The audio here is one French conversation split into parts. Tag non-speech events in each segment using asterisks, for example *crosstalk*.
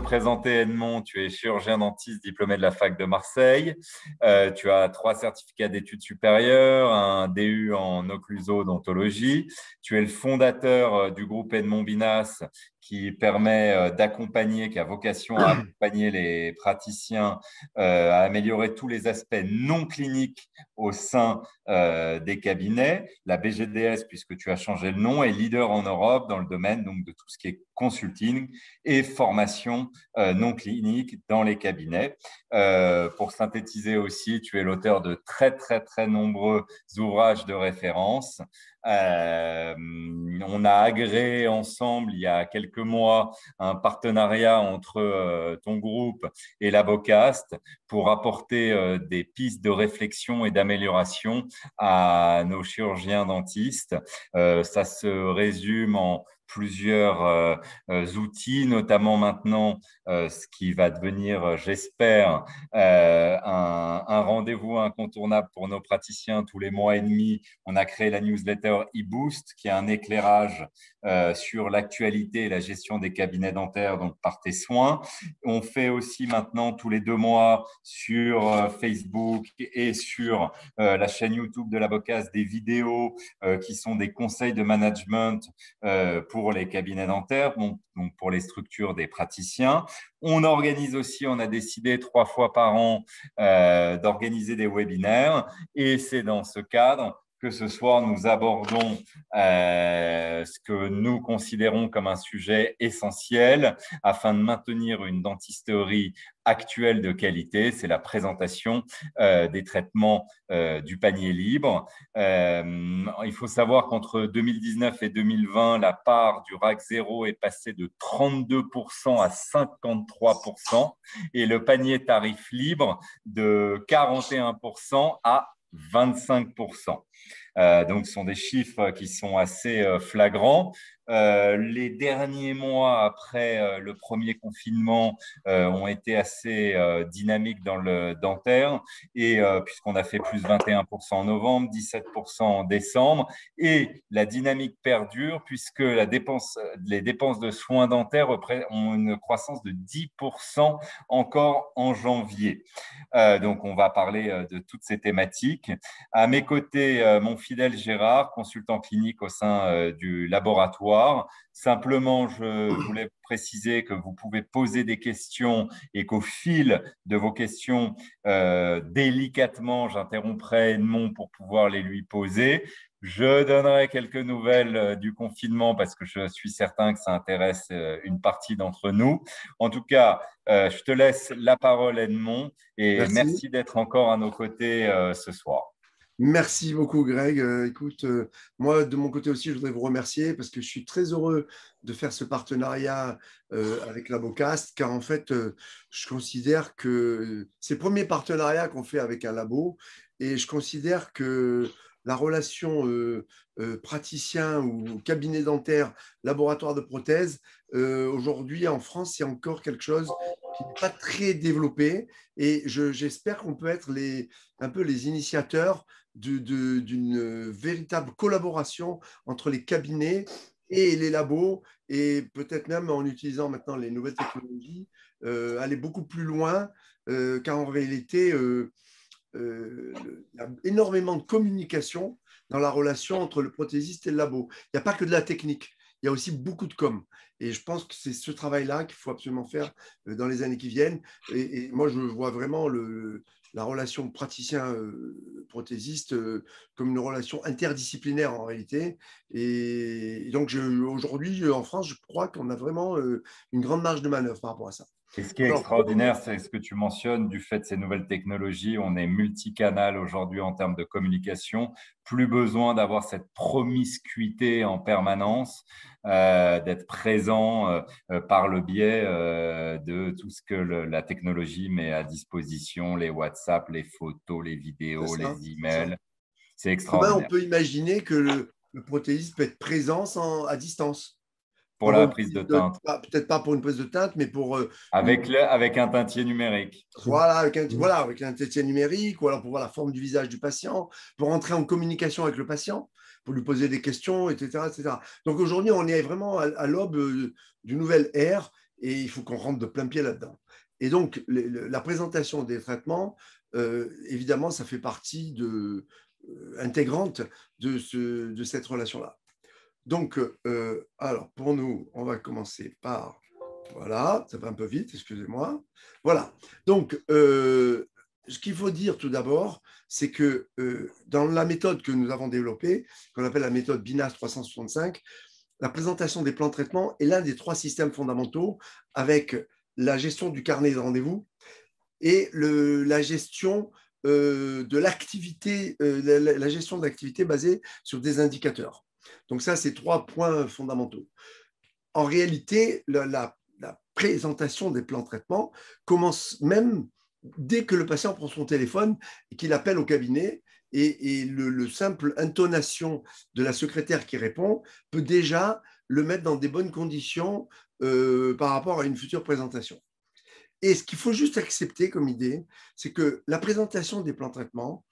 présenter, Edmond, tu es chirurgien dentiste diplômé de la fac de Marseille. Euh, tu as trois certificats d'études supérieures, un DU en occluso-dentologie. Tu es le fondateur euh, du groupe Edmond Binas, qui permet euh, d'accompagner, qui a vocation à *clears throat* accompagner les praticiens euh, à améliorer tous les aspects non cliniques au sein euh, des cabinets. La BGDS, puisque tu as changé le nom, est leader en Europe dans le domaine donc, de tout ce qui est consulting et formation non clinique dans les cabinets. pour synthétiser aussi, tu es l'auteur de très, très, très nombreux ouvrages de référence. Euh, on a agréé ensemble il y a quelques mois un partenariat entre euh, ton groupe et Labocast pour apporter euh, des pistes de réflexion et d'amélioration à nos chirurgiens dentistes. ça se résume en plusieurs euh, euh, outils, notamment maintenant euh, ce qui va devenir, j'espère, un, rendez-vous incontournable pour nos praticiens tous les mois et demi. On a créé la newsletter eBoost, qui est un éclairage sur l'actualité et la gestion des cabinets dentaires, donc par tes soins. On fait aussi maintenant tous les deux mois sur Facebook et sur la chaîne YouTube de la des vidéos qui sont des conseils de management. pour pour les cabinets dentaires, donc pour les structures des praticiens. On organise aussi, on a décidé trois fois par an euh, d'organiser des webinaires et c'est dans ce cadre ce soir, nous abordons euh, ce que nous considérons comme un sujet essentiel afin de maintenir une dentisterie actuelle de qualité. C'est la présentation euh, des traitements euh, du panier libre. il faut savoir qu'entre 2019 et 2020, la part du RAC 0 est passée de 32% à 53% et le panier tarif libre de 41% à 25 euh, donc, ce sont des chiffres qui sont assez euh, flagrants. Euh, les derniers mois après le premier confinement ont été assez dynamiques dans le dentaire, et puisqu'on a fait plus 21% en novembre, 17% en décembre, et la dynamique perdure puisque la dépense, les dépenses de soins dentaires ont une croissance de 10% encore en janvier. donc, on va parler de toutes ces thématiques. À mes côtés, mon Fidèle Gérard, consultant clinique au sein euh, du laboratoire. Simplement, je voulais préciser que vous pouvez poser des questions et qu'au fil de vos questions, euh, délicatement, j'interromprai Edmond pour pouvoir les lui poser. Je donnerai quelques nouvelles euh, du confinement parce que je suis certain que ça intéresse une partie d'entre nous. En tout cas, je te laisse la parole, Edmond, et merci d'être encore à nos côtés ce soir. Merci beaucoup, Greg. Euh, écoute, euh, moi, de mon côté aussi, je voudrais vous remercier parce que je suis très heureux de faire ce partenariat euh, avec Labocast car en fait, je considère que c'est le premier partenariat qu'on fait avec un labo et je considère que la relation praticien ou cabinet dentaire, laboratoire de prothèses, aujourd'hui en France, c'est encore quelque chose qui n'est pas très développé. Et j'espère qu'on peut être les, un peu les initiateurs d'une véritable collaboration entre les cabinets et les labos, et peut-être même en utilisant maintenant les nouvelles technologies, euh, aller beaucoup plus loin, euh, car en réalité, euh, il y a énormément de communication dans la relation entre le prothésiste et le labo. Il n'y a pas que de la technique, il y a aussi beaucoup de com. Et je pense que c'est ce travail-là qu'il faut absolument faire dans les années qui viennent. Et, et moi, je vois vraiment le, la relation praticien-prothésiste euh, euh, comme une relation interdisciplinaire en réalité. Et, donc aujourd'hui, en France, je crois qu'on a vraiment euh, une grande marge de manœuvre par rapport à ça. Et ce qui est extraordinaire, c'est ce que tu mentionnes du fait de ces nouvelles technologies. On est multicanal aujourd'hui en termes de communication. Plus besoin d'avoir cette promiscuité en permanence, euh, d'être présent euh, euh, par le biais de tout ce que la technologie met à disposition, les WhatsApp, les photos, les vidéos, les emails. C'est extraordinaire. on peut imaginer que le, le peut être présent à distance pour la prise de teinte. Peut-être pas pour une prise de teinte, mais pour. Euh, avec, avec un teintier numérique. Voilà avec, un, mmh. voilà, avec un teintier numérique, ou alors pour voir la forme du visage du patient, pour entrer en communication avec le patient, pour lui poser des questions, etc. Donc aujourd'hui, on est vraiment à, l'aube euh, d'une nouvelle ère et il faut qu'on rentre de plein pied là-dedans. Et donc, la présentation des traitements, euh, évidemment, ça fait partie de, intégrante de, ce, de cette relation-là. Donc, euh, alors pour nous, on va commencer par. Voilà, ça va un peu vite, excusez-moi. Voilà. Donc, euh, ce qu'il faut dire tout d'abord, c'est que euh, dans la méthode que nous avons développée, qu'on appelle la méthode BINAS 365, la présentation des plans de traitement est l'un des trois systèmes fondamentaux avec la gestion du carnet de rendez-vous et la gestion la, la, gestion de l'activité basée sur des indicateurs. Donc ça, c'est trois points fondamentaux. En réalité, la, présentation des plans de traitement commence même dès que le patient prend son téléphone et qu'il appelle au cabinet, et, le, simple intonation de la secrétaire qui répond peut déjà le mettre dans des bonnes conditions euh, par rapport à une future présentation. Et ce qu'il faut juste accepter comme idée, c'est que la présentation des plans de traitement,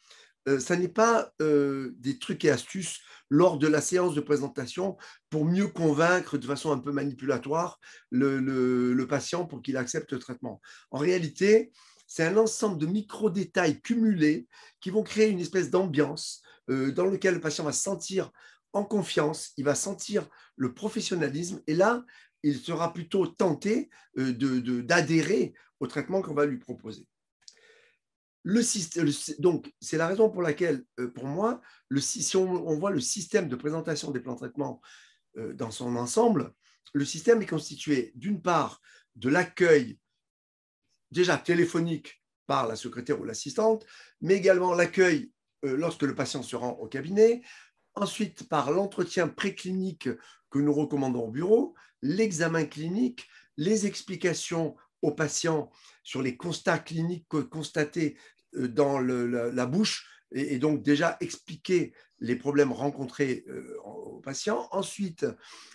ce euh, n'est pas euh, des trucs et astuces lors de la séance de présentation pour mieux convaincre de façon un peu manipulatoire le, patient pour qu'il accepte le traitement. En réalité, c'est un ensemble de micro-détails cumulés qui vont créer une espèce d'ambiance euh, dans laquelle le patient va se sentir en confiance, il va sentir le professionnalisme et là, il sera plutôt tenté d'adhérer au traitement qu'on va lui proposer donc, c'est la raison pour laquelle, euh, pour moi, si on, voit le système de présentation des plans de traitement euh, dans son ensemble, le système est constitué d'une part de l'accueil déjà téléphonique par la secrétaire ou l'assistante, mais également l'accueil euh, lorsque le patient se rend au cabinet, ensuite par l'entretien préclinique que nous recommandons au bureau, l'examen clinique, les explications aux patients sur les constats cliniques constatés euh, dans la, bouche et, donc déjà expliquer les problèmes rencontrés euh, aux patients. Ensuite,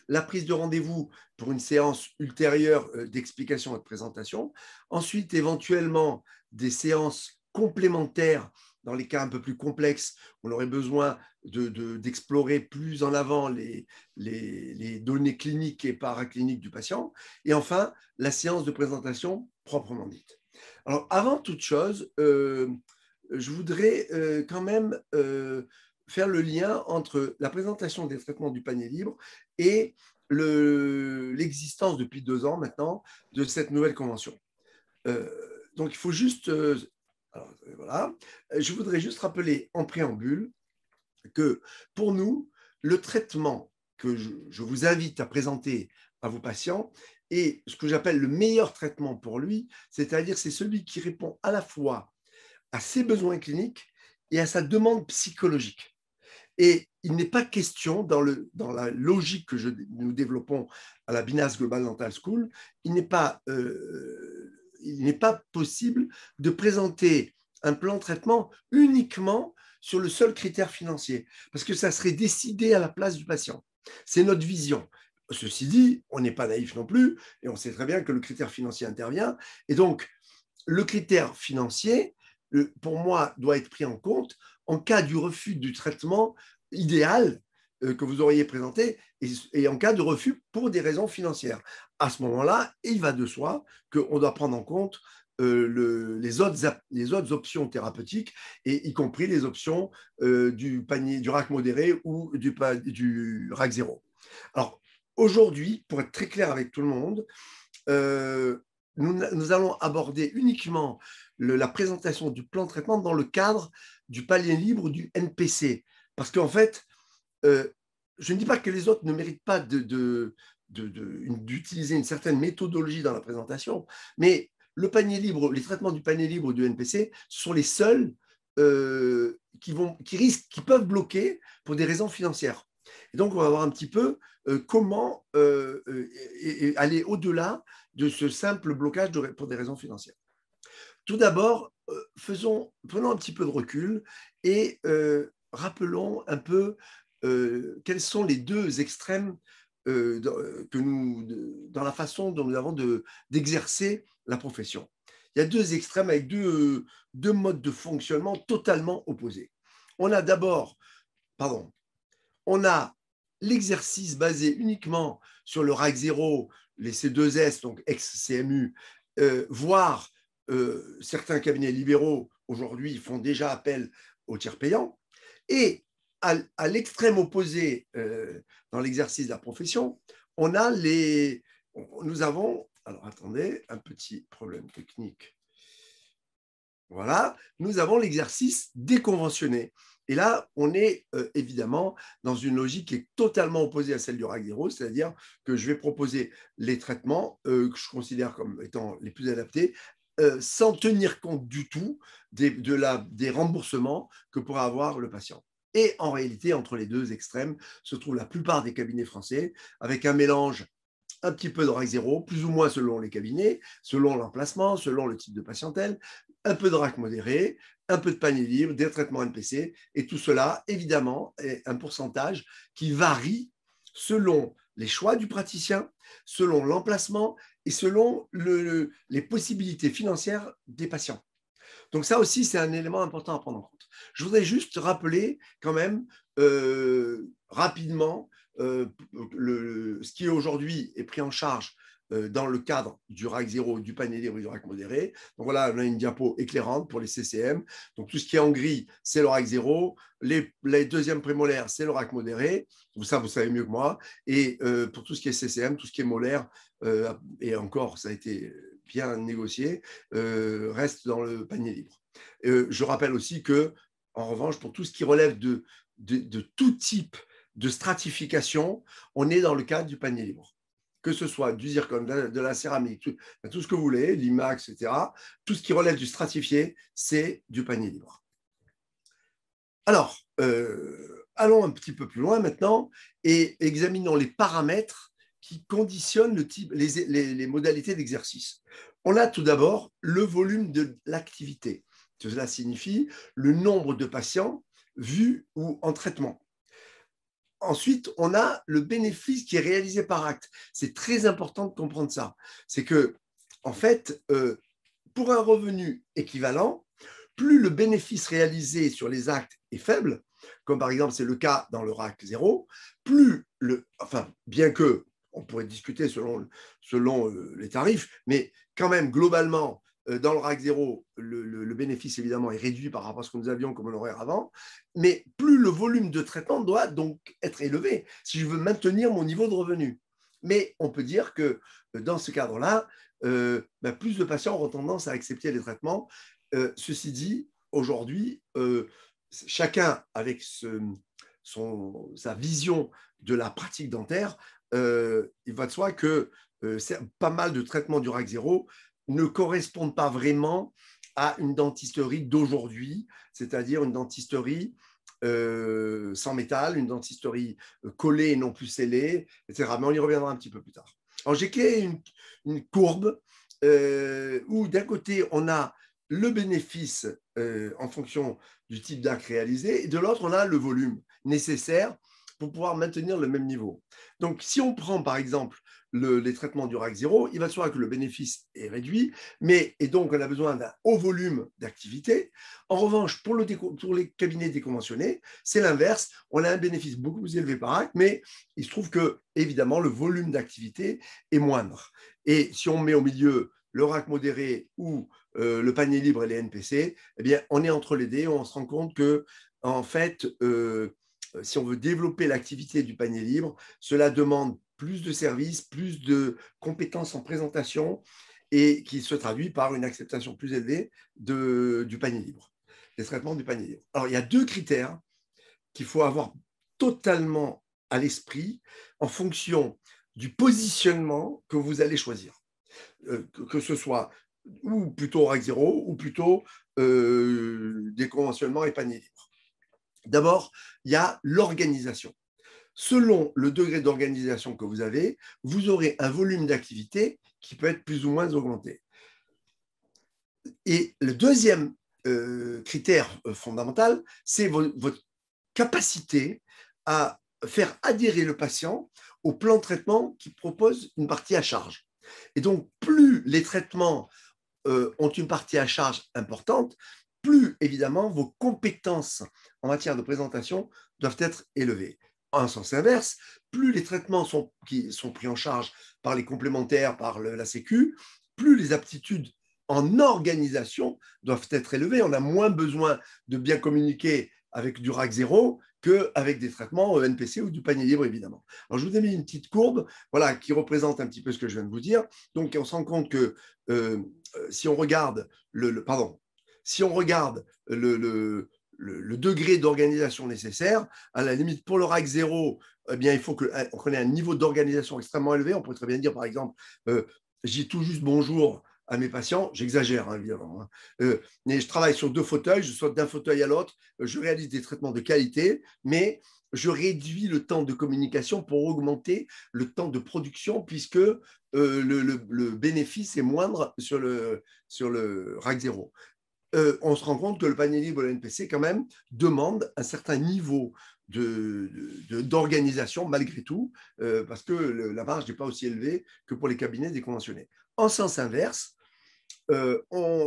la prise de rendez-vous pour une séance ultérieure euh, d'explication et de présentation. Ensuite, éventuellement, des séances complémentaires dans les cas un peu plus complexes, on aurait besoin d'explorer plus en avant les, les, données cliniques et paracliniques du patient. Et enfin, la séance de présentation proprement dite. Alors, avant toute chose, euh, je voudrais euh, quand même euh, faire le lien entre la présentation des traitements du panier libre et l'existence depuis deux ans maintenant de cette nouvelle convention. donc, il faut juste... voilà. Je voudrais juste rappeler en préambule que pour nous, le traitement que je, je vous invite à présenter à vos patients et ce que j'appelle le meilleur traitement pour lui, c'est-à-dire c'est celui qui répond à la fois à ses besoins cliniques et à sa demande psychologique. Et il n'est pas question, dans, la logique que nous développons à la Binas Global Dental School, il n'est pas, euh, il n'est pas possible de présenter un plan de traitement uniquement sur le seul critère financier, parce que ça serait décidé à la place du patient. C'est notre vision. Ceci dit, on n'est pas naïf non plus, et on sait très bien que le critère financier intervient. Et donc, le critère financier, pour moi, doit être pris en compte en cas du refus du traitement idéal euh, que vous auriez présenté et, en cas de refus pour des raisons financières. À ce moment-là, il va de soi qu'on doit prendre en compte euh, les, autres, options thérapeutiques, et y compris les options euh, du panier du RAC modéré ou du, du RAC zéro. Alors, Aujourd'hui, pour être très clair avec tout le monde, euh, nous, allons aborder uniquement la présentation du plan de traitement dans le cadre du palier libre du NPC. Parce qu'en fait, euh, je ne dis pas que les autres ne méritent pas d'utiliser une certaine méthodologie dans la présentation, mais le panier libre, les traitements du panier libre du NPC sont les seuls euh, qui, risquent, qui peuvent bloquer pour des raisons financières donc, on va voir un petit peu euh, comment euh, euh, aller au-delà de ce simple blocage pour des raisons financières. Tout d'abord, prenons un petit peu de recul et rappelons un peu quels sont les deux extrêmes que nous, dans la façon dont nous avons d'exercer la profession. Il y a deux extrêmes avec deux, deux modes de fonctionnement totalement opposés. On a d'abord, pardon, on a l'exercice basé uniquement sur le RAC 0, les C2S, donc ex-CMU, euh, voire euh, certains cabinets libéraux aujourd'hui font déjà appel aux tiers payants, et à, l'extrême opposé euh, dans l'exercice de la profession, on a les, nous avons, alors attendez, un petit problème technique. Voilà, nous avons l'exercice déconventionné. Et là, on est euh, évidemment dans une logique qui est totalement opposée à celle du 0, c'est-à-dire que je vais proposer les traitements euh, que je considère comme étant les plus adaptés, euh, sans tenir compte du tout des, remboursements que pourra avoir le patient. Et en réalité, entre les deux extrêmes se trouve la plupart des cabinets français, avec un mélange un petit peu de RAC 0, plus ou moins selon les cabinets, selon l'emplacement, selon le type de patientèle, un peu de rack modéré, un peu de panier libre, des traitements NPC, et tout cela, évidemment, est un pourcentage qui varie selon les choix du praticien, selon l'emplacement et selon les possibilités financières des patients. Donc ça aussi, c'est un élément important à prendre en compte. Je voudrais juste rappeler quand même euh, rapidement euh, ce qui aujourd'hui est pris en charge euh, dans le cadre du RAC 0, du panier libre et du RAC modéré. Donc voilà, on a une diapo éclairante pour les CCM. Donc tout ce qui est en gris, c'est le RAC 0. Les, deuxièmes prémolaires, c'est le RAC modéré. Ça, vous savez mieux que moi. Et euh, pour tout ce qui est CCM, tout ce qui est molaire, euh, et encore, ça a été bien négocié, reste dans le panier libre. je rappelle aussi que, en revanche, pour tout ce qui relève de, de tout type de stratification, on est dans le cadre du panier libre que ce soit du zircon, de la, céramique, tout, ce que vous voulez, l'IMAX, etc., tout ce qui relève du stratifié, c'est du panier libre. Alors, euh, allons un petit peu plus loin maintenant et examinons les paramètres qui conditionnent les modalités d'exercice. On a tout d'abord le volume de l'activité. Cela signifie le nombre de patients vus ou en traitement. Ensuite, on a le bénéfice qui est réalisé par acte. C'est très important de comprendre ça. C'est que, en fait, euh, pour un revenu équivalent, plus le bénéfice réalisé sur les actes est faible, comme par exemple c'est le cas dans le RAC 0, plus le, enfin, bien que on pourrait discuter selon euh, les tarifs, mais quand même globalement, euh, dans le RAC 0, le, bénéfice évidemment est réduit par rapport à ce que nous avions comme horaire avant, mais plus le volume de traitement doit donc être élevé si je veux maintenir mon niveau de revenu. Mais on peut dire que euh, dans ce cadre-là, euh, bah, plus de patients auront tendance à accepter les traitements. ceci dit, aujourd'hui, chacun avec son, sa vision de la pratique dentaire, il va de soi que pas mal de traitements du RAC 0 ne correspondent pas vraiment à une dentisterie d'aujourd'hui, c'est-à-dire une dentisterie euh, sans métal, une dentisterie euh, collée et non plus scellée, etc. Mais on y reviendra un petit peu plus tard. Alors j'ai créé une, courbe euh, où d'un côté on a le bénéfice en fonction du type d'arc réalisé, et de l'autre on a le volume nécessaire pour pouvoir maintenir le même niveau. Donc si on prend par exemple les traitements du RAC 0, il va se voir que le bénéfice est réduit, mais, et donc on a besoin d'un haut volume d'activité. En revanche, pour, le, pour les cabinets déconventionnés, c'est l'inverse. On a un bénéfice beaucoup plus élevé par acte, mais il se trouve que, évidemment, le volume d'activité est moindre. Et si on met au milieu le RAC modéré ou euh, le panier libre et les NPC, eh bien, on est entre les deux, on se rend compte que, en fait, euh, si on veut développer l'activité du panier libre, cela demande plus de services, plus de compétences en présentation et qui se traduit par une acceptation plus élevée du panier libre, des traitements du panier libre. Alors, il y a deux critères qu'il faut avoir totalement à l'esprit en fonction du positionnement que vous allez choisir, euh, que, ce soit ou plutôt RAC 0 ou plutôt euh, des conventionnements et panier libre. D'abord, il y a l'organisation selon le degré d'organisation que vous avez, vous aurez un volume d'activité qui peut être plus ou moins augmenté. Et le deuxième euh, critère euh, fondamental, c'est votre capacité à faire adhérer le patient au plan de traitement qui propose une partie à charge. Et donc, plus les traitements euh, ont une partie à charge importante, plus évidemment vos compétences en matière de présentation doivent être élevées en sens inverse, plus les traitements sont, qui sont pris en charge par les complémentaires, par la Sécu, plus les aptitudes en organisation doivent être élevées. On a moins besoin de bien communiquer avec du RAC 0 qu'avec des traitements NPC ou du panier libre, évidemment. Alors, je vous ai mis une petite courbe voilà, qui représente un petit peu ce que je viens de vous dire. Donc, on se rend compte que euh, si on regarde le, le, pardon, si on regarde le, le le, degré d'organisation nécessaire. À la limite, pour le RAC 0, eh bien, il faut qu'on ait un niveau d'organisation extrêmement élevé. On pourrait très bien dire, par exemple, je euh, j'ai tout juste bonjour à mes patients, j'exagère hein, évidemment, hein. Euh, mais je travaille sur deux fauteuils, je saute d'un fauteuil à l'autre, je réalise des traitements de qualité, mais je réduis le temps de communication pour augmenter le temps de production puisque euh, le, bénéfice est moindre sur le, sur le rack euh, on se rend compte que le panier libre de l'NPC, quand même, demande un certain niveau d'organisation malgré tout, euh, parce que la marge n'est pas aussi élevée que pour les cabinets des conventionnés. En sens inverse, euh,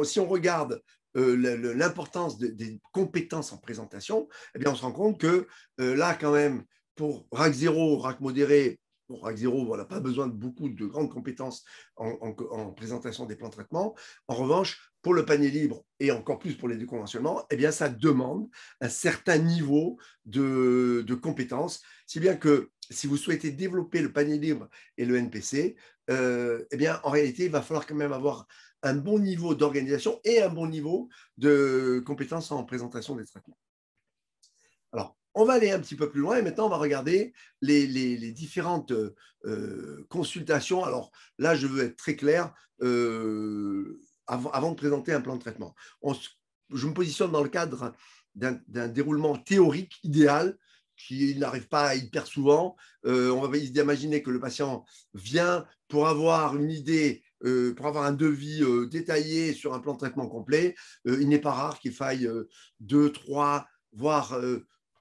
si on regarde l'importance des compétences en présentation, eh bien, on se rend compte que là, quand même, pour RAC 0, RAC modéré, pour RAC 0, on n'a pas besoin de beaucoup de grandes compétences en présentation des plans de traitement. En revanche, pour le panier libre et encore plus pour les déconventionnements, eh bien, ça demande un certain niveau de, de compétences, si bien que si vous souhaitez développer le panier libre et le NPC, euh, eh bien, en réalité, il va falloir quand même avoir un bon niveau d'organisation et un bon niveau de compétences en présentation des traitements. Alors, on va aller un petit peu plus loin et maintenant on va regarder les, différentes euh, consultations. Alors là, je veux être très clair. Euh, avant, de présenter un plan de traitement. je me positionne dans le cadre d'un déroulement théorique idéal qui n'arrive pas hyper souvent. Euh, on va imaginer que le patient vient pour avoir une idée, euh, pour avoir un devis euh, détaillé sur un plan de traitement complet. il n'est pas rare qu'il faille deux, trois, voire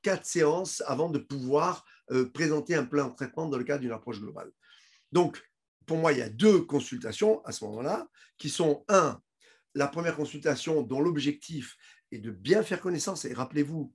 quatre séances avant de pouvoir présenter un plan de traitement dans le cadre d'une approche globale. Donc, pour moi, il y a deux consultations à ce moment-là, qui sont, un, la première consultation dont l'objectif est de bien faire connaissance, et rappelez-vous,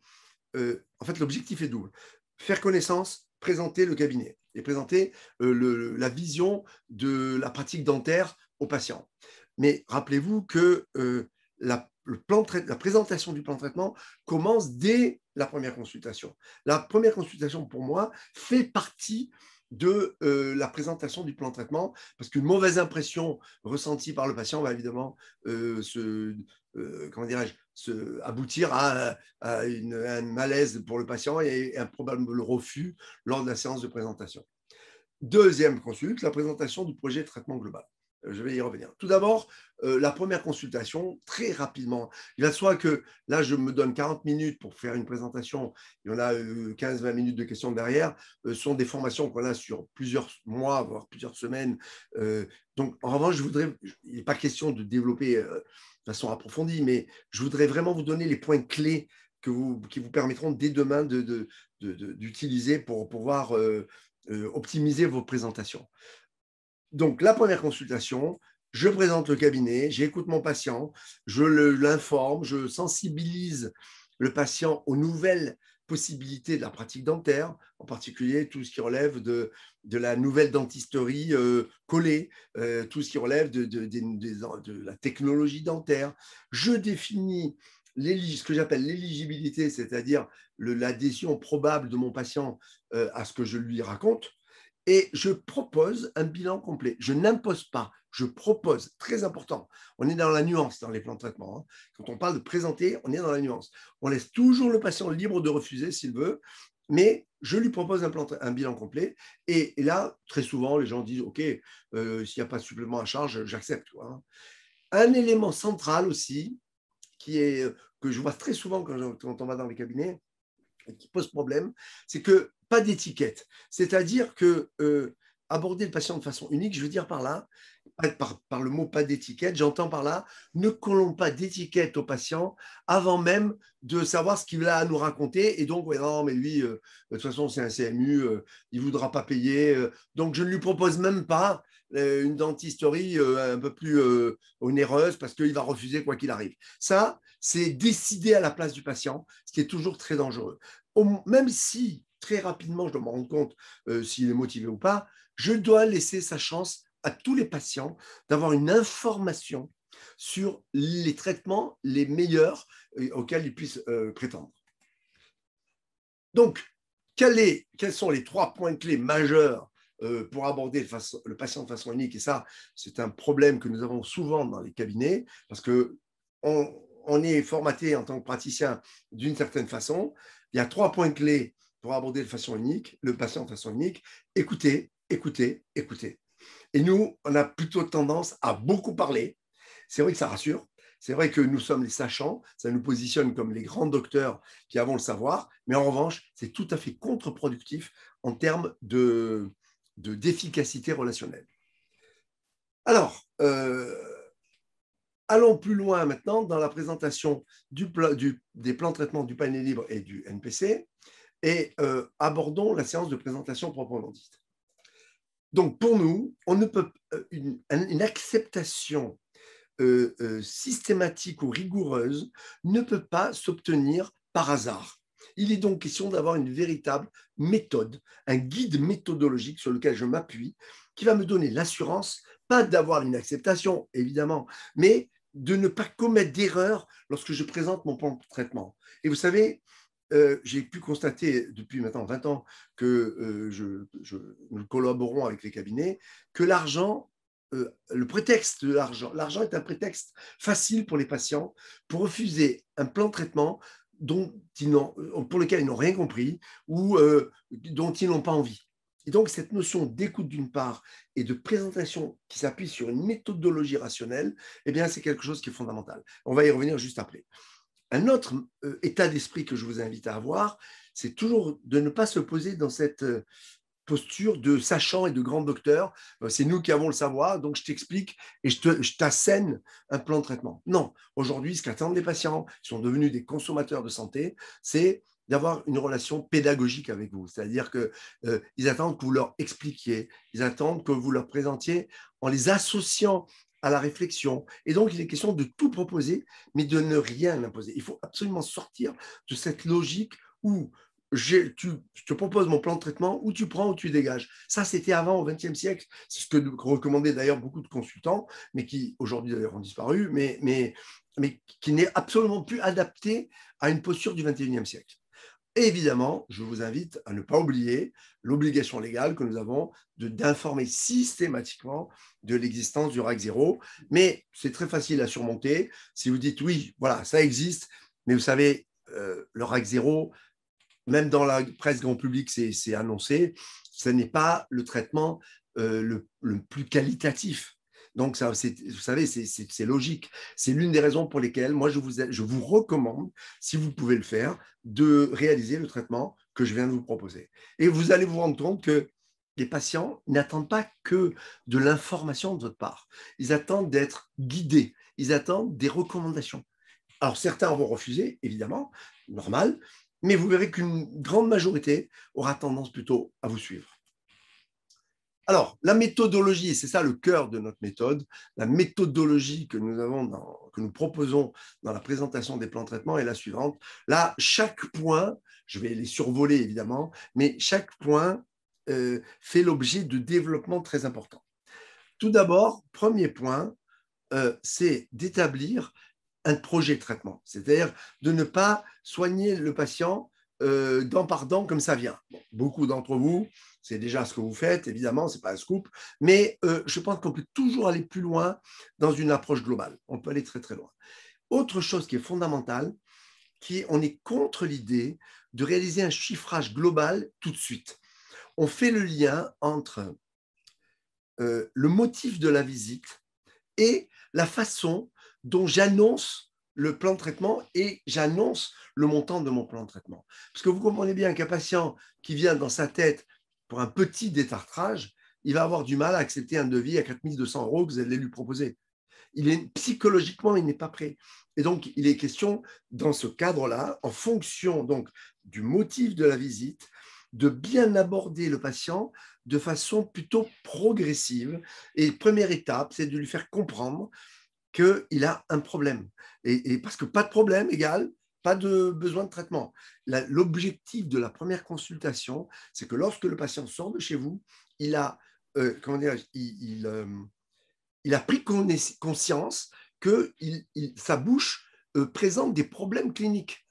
euh, en fait, l'objectif est double. Faire connaissance, présenter le cabinet et présenter euh, la vision de la pratique dentaire aux patients. Mais rappelez-vous que euh, la, le plan la présentation du plan de traitement commence dès la première consultation. La première consultation, pour moi, fait partie de euh, la présentation du plan de traitement, parce qu'une mauvaise impression ressentie par le patient va évidemment euh, euh, se, aboutir à, un malaise pour le patient et, et un probable refus lors de la séance de présentation. Deuxième consulte, la présentation du projet de traitement global. Je vais y revenir. Tout d'abord, euh, la première consultation très rapidement. Il va de que là, je me donne 40 minutes pour faire une présentation, il y en a 15-20 euh, minutes de questions derrière, euh, ce sont des formations qu'on a sur plusieurs mois, voire plusieurs semaines. donc, en revanche, je voudrais, il n'est pas question de développer de façon approfondie, mais je voudrais vraiment vous donner les points clés qui vous permettront dès demain d'utiliser pour pouvoir optimiser vos présentations. Donc, la première consultation, je présente le cabinet, j'écoute mon patient, je l'informe, je sensibilise le patient aux nouvelles possibilités de la pratique dentaire, en particulier tout ce qui relève de, la nouvelle dentisterie euh, collée, euh, tout ce qui relève de, la technologie dentaire. Je définis ce que j'appelle l'éligibilité, c'est-à-dire l'adhésion probable de mon patient euh, à ce que je lui raconte et je propose un bilan complet. Je n'impose pas, je propose, très important. On est dans la nuance dans les plans de traitement. Hein. Quand on parle de présenter, on est dans la nuance. On laisse toujours le patient libre de refuser s'il veut, mais je lui propose un, bilan complet. Et, là, très souvent, les gens disent, OK, euh, s'il n'y a pas de supplément à charge, j'accepte. Hein. Un élément central aussi, qui est, euh, que je vois très souvent quand, quand on va dans les cabinets, qui pose problème, c'est que pas d'étiquette. C'est-à-dire que euh, aborder le patient de façon unique, je veux dire par là, par, le mot pas d'étiquette, j'entends par là, ne collons pas d'étiquette au patient avant même de savoir ce qu'il a à nous raconter. Et donc, ouais, non, mais lui, euh, de toute façon, c'est un CMU, euh, il ne voudra pas payer. donc, je ne lui propose même pas une dentisterie un peu plus onéreuse parce qu'il va refuser quoi qu'il arrive. Ça, c'est décider à la place du patient, ce qui est toujours très dangereux. Même si très rapidement je dois me rendre compte euh, s'il est motivé ou pas, je dois laisser sa chance à tous les patients d'avoir une information sur les traitements les meilleurs euh, auxquels ils puissent euh, prétendre. Donc, quels sont les trois points clés majeurs pour aborder le, patient de façon unique Et ça, c'est un problème que nous avons souvent dans les cabinets, parce que on est formaté en tant que praticien d'une certaine façon. Il y a trois points clés pour aborder de façon unique, le patient de façon unique. Écoutez, écoutez, écoutez. Et nous, on a plutôt tendance à beaucoup parler. C'est vrai que ça rassure. C'est vrai que nous sommes les sachants, ça nous positionne comme les grands docteurs qui avons le savoir, mais en revanche, c'est tout à fait contre-productif en termes de, d'efficacité relationnelle. Alors, euh, Allons plus loin maintenant dans la présentation des plans de traitement du panier libre et du NPC et euh, abordons la séance de présentation proprement dite. Donc pour nous, on ne peut euh, une, acceptation euh, systématique ou rigoureuse ne peut pas s'obtenir par hasard. Il est donc question d'avoir une véritable méthode, un guide méthodologique sur lequel je m'appuie, qui va me donner l'assurance, pas d'avoir une acceptation, évidemment, mais de ne pas commettre d'erreur lorsque je présente mon plan de traitement. Et vous savez, euh, j'ai pu constater depuis maintenant 20 ans que euh, je, nous collaborons avec les cabinets, que l'argent, euh, le prétexte de l'argent, l'argent est un prétexte facile pour les patients pour refuser un plan de traitement dont ils pour lequel ils n'ont rien compris ou dont ils n'ont pas envie. Et donc, cette notion d'écoute d'une part et de présentation qui s'appuie sur une méthodologie rationnelle, eh bien, c'est quelque chose qui est fondamental. On va y revenir juste après. Un autre euh, état d'esprit que je vous invite à avoir, c'est toujours de ne pas se poser dans cette euh, posture de sachant et de grand docteur. Euh, c'est nous qui avons le savoir, donc je t'explique et je t'assène un plan de traitement. Non, aujourd'hui, ce qu'attendent les patients, qui sont devenus des consommateurs de santé, c'est d'avoir une relation pédagogique avec vous. C'est-à-dire qu'ils euh, attendent que vous leur expliquiez, ils attendent que vous leur présentiez en les associant à la réflexion. Et donc, il est question de tout proposer, mais de ne rien imposer. Il faut absolument sortir de cette logique où je te propose mon plan de traitement, ou tu prends ou tu dégages. Ça, c'était avant au XXe siècle. C'est ce que recommandaient d'ailleurs beaucoup de consultants, mais qui aujourd'hui d'ailleurs ont disparu, mais, mais, mais qui n'est absolument plus adapté à une posture du XXIe siècle évidemment, je vous invite à ne pas oublier l'obligation légale que nous avons d'informer systématiquement de l'existence du RAC 0. Mais c'est très facile à surmonter. Si vous dites oui, voilà, ça existe, mais vous savez, euh, le RAC 0, même dans la presse grand public, c'est annoncé, ce n'est pas le traitement euh, le plus qualitatif donc, ça, vous savez, c'est logique. C'est l'une des raisons pour lesquelles moi, je vous, je vous recommande, si vous pouvez le faire, de réaliser le traitement que je viens de vous proposer. Et vous allez vous rendre compte que les patients n'attendent pas que de l'information de votre part. Ils attendent d'être guidés. Ils attendent des recommandations. Alors, certains vont refuser, évidemment, normal, mais vous verrez qu'une grande majorité aura tendance plutôt à vous suivre. Alors, la méthodologie, c'est ça le cœur de notre méthode, la méthodologie que nous, que nous proposons dans la présentation des plans de traitement est la suivante. Là, chaque point, je vais les survoler évidemment, mais chaque point euh, fait l'objet de développements très importants. Tout d'abord, premier point, euh, c'est d'établir un projet de traitement, c'est-à-dire de ne pas soigner le patient euh, dent par dent comme ça vient. beaucoup d'entre vous, c'est déjà ce que vous faites, évidemment, ce n'est pas un scoop, mais euh, je pense qu'on peut toujours aller plus loin dans une approche globale. On peut aller très très loin. Autre chose qui est fondamentale, qui on est contre l'idée de réaliser un chiffrage global tout de suite. On fait le lien entre euh, le motif de la visite et la façon dont j'annonce le plan de traitement et j'annonce le montant de mon plan de traitement. Parce que vous comprenez bien qu'un patient qui vient dans sa tête pour un petit détartrage, il va avoir du mal à accepter un devis à 4200 euros que vous allez lui proposer. Il est, psychologiquement, il n'est pas prêt. Et donc, il est question, dans ce cadre-là, en fonction donc du motif de la visite, de bien aborder le patient de façon plutôt progressive. Et première étape, c'est de lui faire comprendre qu'il a un problème. Et, parce que pas de problème égal pas de besoin de traitement. L'objectif de la première consultation, c'est que lorsque le patient sort de chez vous, il a, euh, euh, il, a pris conscience que sa bouche euh, présente des problèmes cliniques.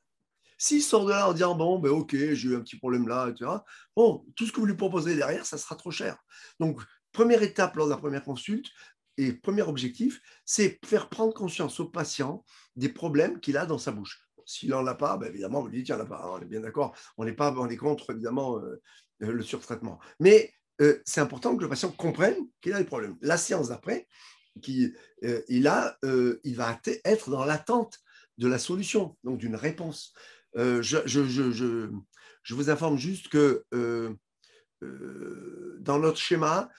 S'il sort de là en disant bon, ben ok, j'ai eu un petit problème là, etc. Bon, tout ce que vous lui proposez derrière, ça sera trop cher. Donc, première étape lors de la première consulte, et premier objectif, c'est faire prendre conscience au patient des problèmes qu'il a dans sa bouche. S'il n'en a pas, ben évidemment, on lui dit, tiens, a pas, on est bien d'accord, on n'est pas, on est contre, évidemment, euh, euh, le surtraitement. Mais euh, c'est important que le patient comprenne qu'il a des problèmes. La séance d'après, qui, il, a, il va être dans l'attente de la solution, donc d'une réponse. Je, je, je, vous informe juste que dans notre schéma,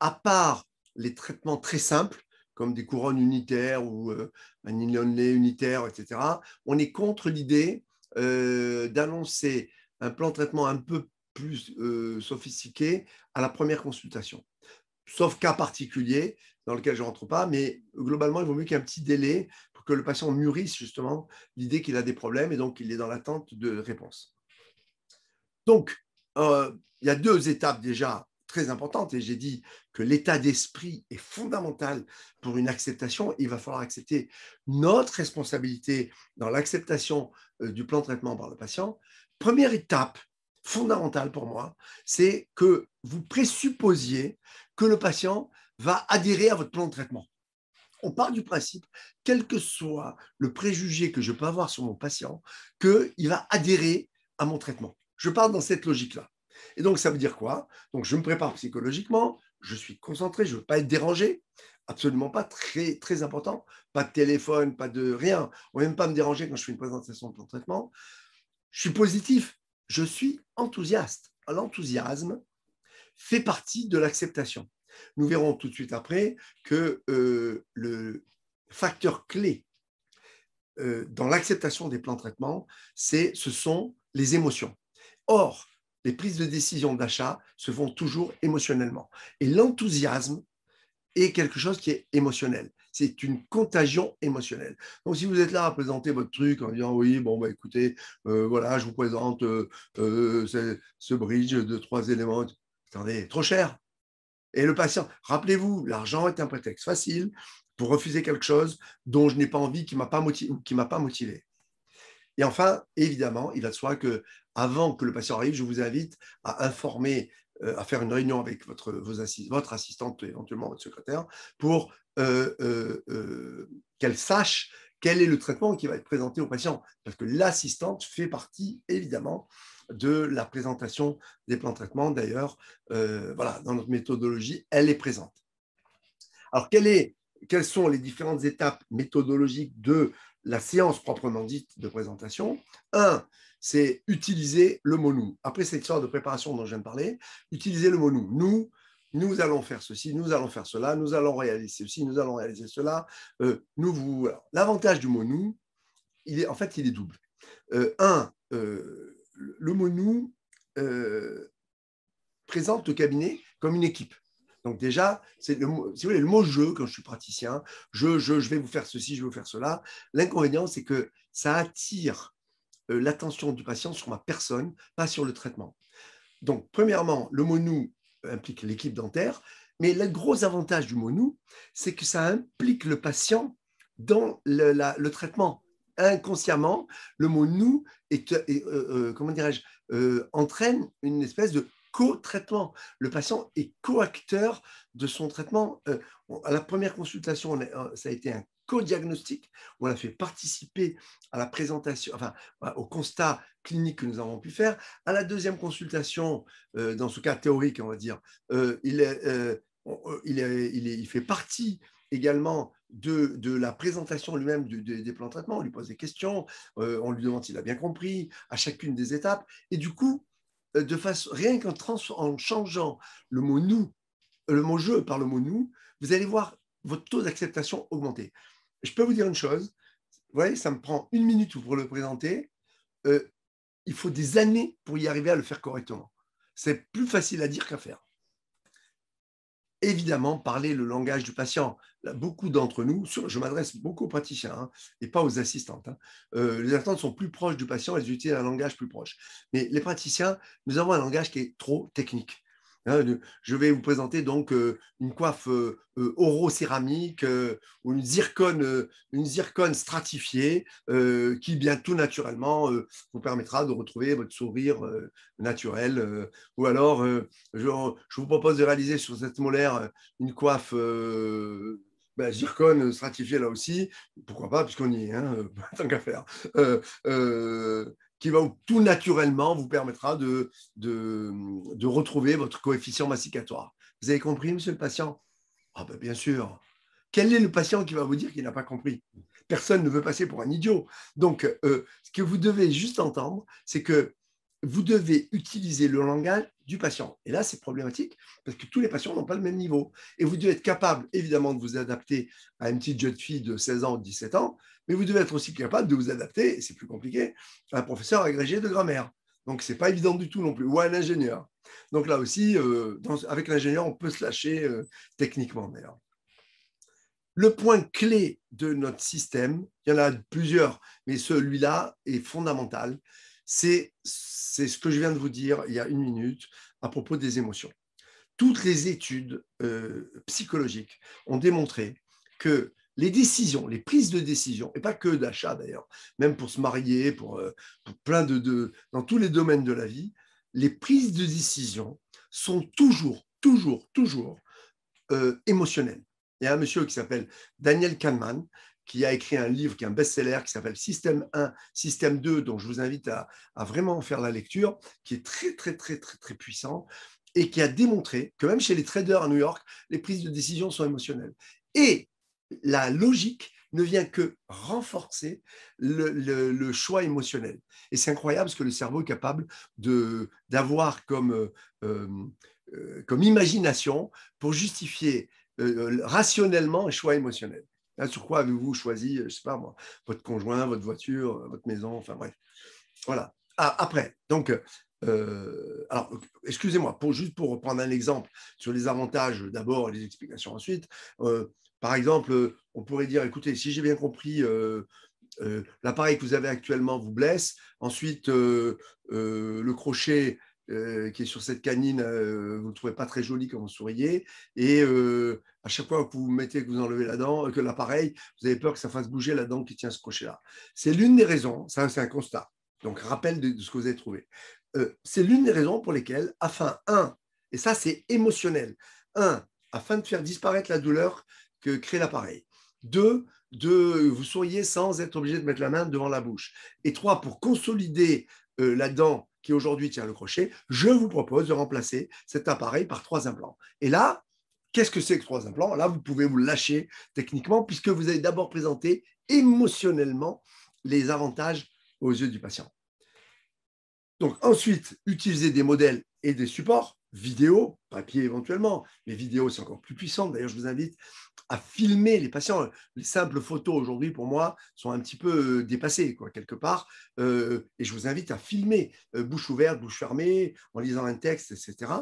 à part les traitements très simples, comme des couronnes unitaires ou euh, un nylonnet unitaire, etc. On est contre l'idée euh, d'annoncer un plan de traitement un peu plus euh, sophistiqué à la première consultation. Sauf cas particulier dans lequel je ne rentre pas, mais globalement, il vaut mieux qu'un petit délai pour que le patient mûrisse justement l'idée qu'il a des problèmes et donc il est dans l'attente de réponse. Donc, il y a deux étapes déjà très importante, et j'ai dit que l'état d'esprit est fondamental pour une acceptation, il va falloir accepter notre responsabilité dans l'acceptation euh, du plan de traitement par le patient. Première étape fondamentale pour moi, c'est que vous présupposiez que le patient va adhérer à votre plan de traitement. On part du principe, quel que soit le préjugé que je peux avoir sur mon patient, qu'il va adhérer à mon traitement. Je parle dans cette logique-là. Et donc, ça veut dire quoi Donc, je me prépare psychologiquement, je suis concentré, je ne veux pas être dérangé. Absolument pas, très, très important. Pas de téléphone, pas de rien. On ne même pas me déranger quand je fais une présentation de traitement. Je suis positif, je suis enthousiaste. L'enthousiasme fait partie de l'acceptation. Nous verrons tout de suite après que euh, le facteur clé euh, dans l'acceptation des plans de traitement, ce sont les émotions. Or, les prises de décision d'achat se font toujours émotionnellement. Et l'enthousiasme est quelque chose qui est émotionnel. C'est une contagion émotionnelle. Donc, si vous êtes là à présenter votre truc en disant oui, bon, bah, écoutez, euh, voilà, je vous présente euh, euh, ce, ce, bridge de trois éléments. Attendez, trop cher. Et le patient, rappelez-vous, l'argent est un prétexte facile pour refuser quelque chose dont je n'ai pas envie, qui ne m'a pas motivé. Et enfin, évidemment, il va de soi que avant que le patient arrive, je vous invite à informer, euh, à faire une réunion avec votre, vos votre assistante, éventuellement votre secrétaire, pour euh, euh, qu'elle sache quel est le traitement qui va être présenté au patient. Parce que l'assistante fait partie, évidemment, de la présentation des plans de traitement. D'ailleurs, voilà, dans notre méthodologie, elle est présente. Alors, quelles sont les différentes étapes méthodologiques de la séance proprement dite de présentation. Un, c'est utiliser le mot nous. Après cette histoire de préparation dont je viens de parler, utiliser le mot nous. Nous, nous allons faire ceci, nous allons faire cela, nous allons réaliser ceci, nous allons réaliser cela. Euh, nous L'avantage du mot nous, il est, en fait, il est double. Euh, un, euh, le mot nous présente le cabinet comme une équipe. Donc déjà, c'est le, si vous voulez, le mot je, quand je suis praticien, je, je, je vais vous faire ceci, je vais vous faire cela. L'inconvénient, c'est que ça attire euh, l'attention du patient sur ma personne, pas sur le traitement. Donc, premièrement, le mot nous implique l'équipe dentaire, mais le gros avantage du mot nous, c'est que ça implique le patient dans le, traitement. Inconsciemment, le mot nous euh, euh, dirais-je, entraîne une espèce de co-traitement. Le patient est co-acteur de son traitement. Euh, à la première consultation, euh, ça a été un co-diagnostic. On l'a fait participer à la présentation, au constat clinique que nous avons pu faire. À la deuxième consultation, euh, dans ce cas théorique, on va dire, il, fait partie également de, la présentation lui-même des plans de traitement. On lui pose des questions, on lui demande s'il a bien compris à chacune des étapes. Et du coup, euh, de façon, rien qu'en changeant le mot nous, euh, le mot je par le mot nous, vous allez voir votre taux d'acceptation augmenter. Je peux vous dire une chose, vous voyez, ça me prend une minute pour le présenter. Euh, il faut des années pour y arriver à le faire correctement. C'est plus facile à dire qu'à faire évidemment parler le langage du patient. beaucoup d'entre nous, je m'adresse beaucoup aux praticiens hein, et pas aux assistantes, hein. euh, les assistantes sont plus proches du patient, elles utilisent un langage plus proche. Mais les praticiens, nous avons un langage qui est trop technique. Hein, je vais vous présenter donc euh, une coiffe euh, euh, oro-céramique ou une zircone, une zircone stratifiée qui, bien tout naturellement, vous permettra de retrouver votre sourire naturel. Ou alors, je, vous propose de réaliser sur cette molaire une coiffe. Ben, zircone stratifiée là aussi, pourquoi pas, puisqu'on y est, hein, *laughs* tant qu'à faire qui va tout naturellement vous permettra de, de, retrouver votre coefficient masticatoire. Vous avez compris, monsieur le patient ah ben, bien sûr. Quel est le patient qui va vous dire qu'il n'a pas compris Personne ne veut passer pour un idiot. Donc, euh, ce que vous devez juste entendre, c'est que vous devez utiliser le langage du patient. Et là, c'est problématique parce que tous les patients n'ont pas le même niveau. Et vous devez être capable, évidemment, de vous adapter à une petite jeune fille de 16 ans ou 17 ans, mais vous devez être aussi capable de vous adapter, et c'est plus compliqué, à un professeur agrégé de grammaire. Donc, ce n'est pas évident du tout non plus, ou à un ingénieur. Donc là aussi, euh, avec l'ingénieur, on peut se lâcher euh, techniquement d'ailleurs. Hein. Le point clé de notre système, il y en a plusieurs, mais celui-là est fondamental, c'est ce que je viens de vous dire il y a une minute à propos des émotions. Toutes les études euh, psychologiques ont démontré que les décisions, les prises de décisions, et pas que d'achat d'ailleurs, même pour se marier, pour, euh, plein de, dans tous les domaines de la vie, les prises de décisions sont toujours, toujours, toujours euh, émotionnelles. Il y a un monsieur qui s'appelle Daniel Kahneman qui a écrit un livre qui est un best-seller qui s'appelle Système 1, Système 2, dont je vous invite à, vraiment faire la lecture, qui est très, très, très, très, très puissant et qui a démontré que même chez les traders à New York, les prises de décision sont émotionnelles. Et la logique ne vient que renforcer le, choix émotionnel. Et c'est incroyable ce que le cerveau est capable d'avoir euh, euh, comme, imagination pour justifier euh, rationnellement un choix émotionnel. Ah, sur quoi avez-vous choisi, euh, je sais pas votre conjoint, votre voiture, euh, votre maison, enfin bref. Voilà. Ah, après, donc, euh, alors, excusez-moi, juste pour reprendre un exemple sur les avantages d'abord et les explications ensuite. par exemple, on pourrait dire, écoutez, si j'ai bien compris, l'appareil que vous avez actuellement vous blesse, ensuite le crochet euh, qui est sur cette canine, euh, vous ne trouvez pas très joli quand vous souriez. Et euh, à chaque fois que vous mettez, que vous enlevez la dent, que l'appareil, vous avez peur que ça fasse bouger la dent qui tient ce crochet-là. C'est l'une des raisons, c'est un constat, donc rappel de, de, ce que vous avez trouvé. c'est l'une des raisons pour lesquelles, afin, un, et ça c'est émotionnel, un, afin de faire disparaître la douleur que crée l'appareil. Deux, de vous souriez sans être obligé de mettre la main devant la bouche. Et trois, pour consolider la dent qui aujourd'hui tient le crochet, je vous propose de remplacer cet appareil par trois implants. Et là, qu'est-ce que c'est que trois implants Là, vous pouvez vous lâcher techniquement, puisque vous avez d'abord présenté émotionnellement les avantages aux yeux du patient. Donc ensuite, utiliser des modèles et des supports, vidéo, papier éventuellement, mais vidéo c'est encore plus puissant. D'ailleurs, je vous invite à filmer les patients. Les simples photos aujourd'hui, pour moi, sont un petit peu euh, dépassées, quoi, quelque part. Euh, et je vous invite à filmer, euh, bouche ouverte, bouche fermée, en lisant un texte, etc.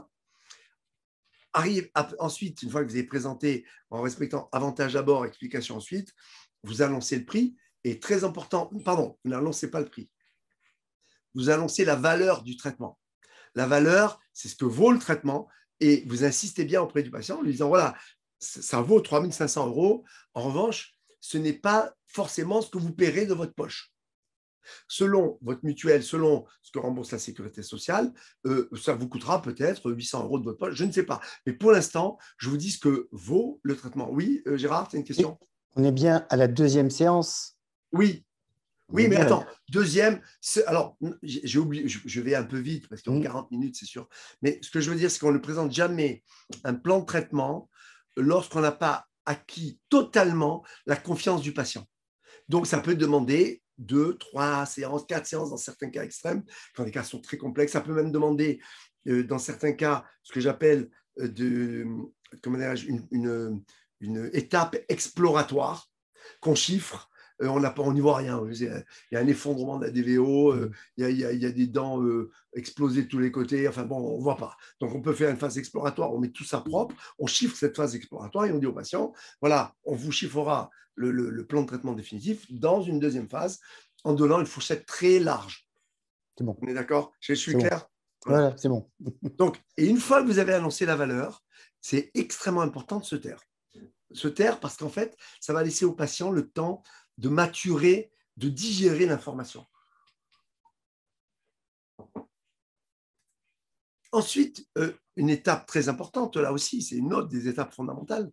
Arrive ensuite, une fois que vous avez présenté, en respectant avantage d'abord, explication ensuite, vous annoncez le prix. Et très important, pardon, vous n'annoncez pas le prix. Vous annoncez la valeur du traitement. La valeur, c'est ce que vaut le traitement, et vous insistez bien auprès du patient en lui disant voilà, ça vaut 3500 euros. En revanche, ce n'est pas forcément ce que vous paierez de votre poche. Selon votre mutuelle, selon ce que rembourse la sécurité sociale, euh, ça vous coûtera peut-être 800 euros de votre poche, je ne sais pas. Mais pour l'instant, je vous dis ce que vaut le traitement. Oui, euh, Gérard, tu as une question On est bien à la deuxième séance. Oui, oui, mais attends, deuxième, alors j'ai oublié, je, vais un peu vite parce a 40 mmh. minutes, c'est sûr. Mais ce que je veux dire, c'est qu'on ne présente jamais un plan de traitement lorsqu'on n'a pas acquis totalement la confiance du patient. Donc, ça peut demander deux, trois séances, quatre séances dans certains cas extrêmes, quand les cas sont très complexes. Ça peut même demander, euh, dans certains cas, ce que j'appelle euh, une étape exploratoire qu'on chiffre euh, on pas, on n'y voit rien. Il y a un effondrement de la DVO, euh, mm. il y a, des dents euh, explosées de tous les côtés. Enfin bon, on ne voit pas. Donc on peut faire une phase exploratoire, on met tout ça propre, on chiffre cette phase exploratoire et on dit au patient, voilà, on vous chiffrera le, plan de traitement définitif dans une deuxième phase en donnant une fourchette très large. C'est bon. On est d'accord Je suis clair Voilà, c'est bon. *laughs* Donc, et une fois que vous avez annoncé la valeur, c'est extrêmement important de se taire. Se taire parce qu'en fait, ça va laisser au patient le temps de maturer, de digérer l'information. Ensuite, euh, une étape très importante, là aussi, c'est une autre des étapes fondamentales,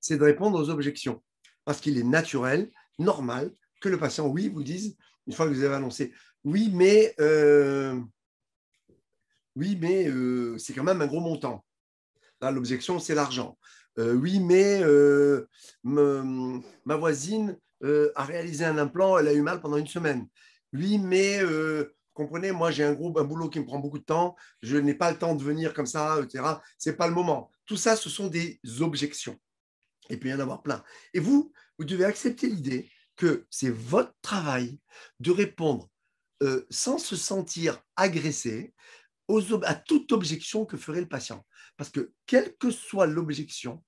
c'est de répondre aux objections. Parce qu'il est naturel, normal, que le patient, oui, vous dise, une fois que vous avez annoncé, oui, mais, euh, oui, mais euh, c'est quand même un gros montant. Là, l'objection, c'est l'argent. Euh, oui, mais euh, ma voisine euh, a réalisé un implant, elle a eu mal pendant une semaine. Oui, mais comprenez, moi j'ai un groupe, un boulot qui me prend beaucoup de temps, je n'ai pas le temps de venir comme ça, etc. Ce n'est pas le moment. Tout ça, ce sont des objections. Et puis il y en a plein. Et vous, vous devez accepter l'idée que c'est votre travail de répondre sans se sentir agressé, à toute objection que ferait le patient. Parce que quelle que soit l'objection,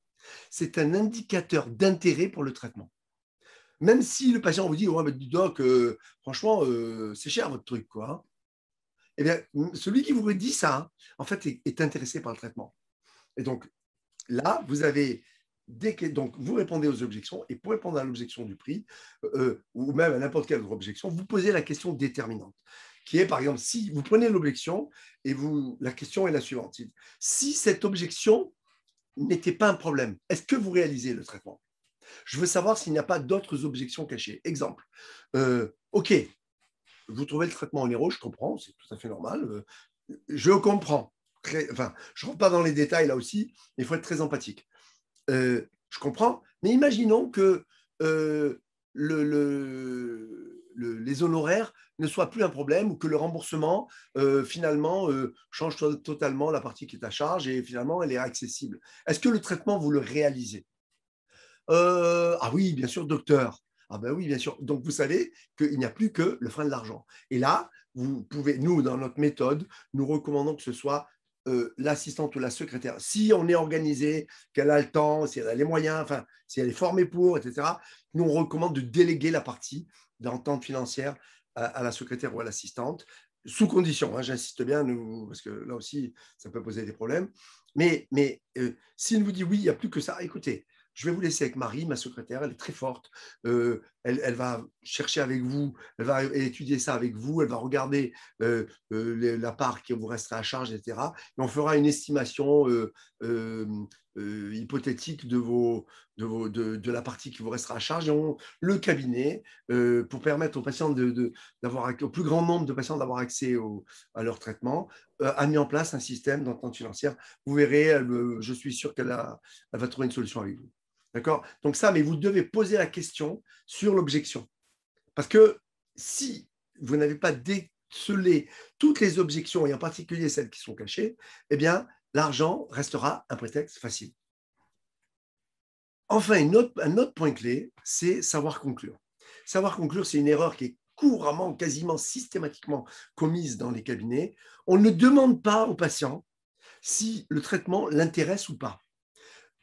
c'est un indicateur d'intérêt pour le traitement. Même si le patient vous dit, oh, mais doc, euh, franchement, euh, c'est cher votre truc, quoi. Hein. Eh bien, celui qui vous dit ça, en fait, est, intéressé par le traitement. Et donc, là, vous avez Dès que, donc, vous répondez aux objections, et pour répondre à l'objection du prix, euh, ou même à n'importe quelle autre objection, vous posez la question déterminante, qui est par exemple, si vous prenez l'objection, et vous, la question est la suivante. Si cette objection n'était pas un problème. Est-ce que vous réalisez le traitement Je veux savoir s'il n'y a pas d'autres objections cachées. Exemple, euh, OK, vous trouvez le traitement en héros, je comprends, c'est tout à fait normal. Euh, je comprends. je ne rentre pas dans les détails là aussi, mais il faut être très empathique. Euh, je comprends, mais imaginons que le les honoraires ne soient plus un problème ou que le remboursement, euh, finalement, euh, change totalement la partie qui est à charge et finalement, elle est accessible. Est-ce que le traitement, vous le réalisez euh, Ah oui, bien sûr, docteur. Ah ben oui, bien sûr. Donc, vous savez qu'il n'y a plus que le frein de l'argent. Et là, vous pouvez, nous, dans notre méthode, nous recommandons que ce soit l'assistante ou la secrétaire. Si on est organisé, qu'elle a le temps, si elle a les moyens, enfin, si elle est formée pour, etc., nous, on recommande de déléguer la partie d'entente financière à, la secrétaire ou à l'assistante, sous condition, hein, j'insiste bien, parce que là aussi, ça peut poser des problèmes. Mais, euh, s'il vous dit oui, il n'y a plus que ça, écoutez, je vais vous laisser avec Marie, ma secrétaire, elle est très forte. Euh, elle, va chercher avec vous, elle va étudier ça avec vous, elle va regarder euh, euh, la part qui vous restera à charge, etc. Et on fera une estimation hypothétique de, la partie qui vous restera à charge. Et le cabinet, pour permettre aux patients d'avoir, au plus grand nombre de patients d'avoir accès à leur traitement, a mis en place un système d'entente financière. Vous verrez, je suis sûr qu'elle va trouver une solution avec vous. D'accord Donc ça, mais vous devez poser la question sur l'objection. Parce que si vous n'avez pas décelé toutes les objections, et en particulier celles qui sont cachées, eh bien, l'argent restera un prétexte facile. Enfin, un autre point clé, c'est savoir conclure. Savoir conclure, c'est une erreur qui est couramment, quasiment systématiquement commise dans les cabinets. On ne demande pas au patient si le traitement l'intéresse ou pas.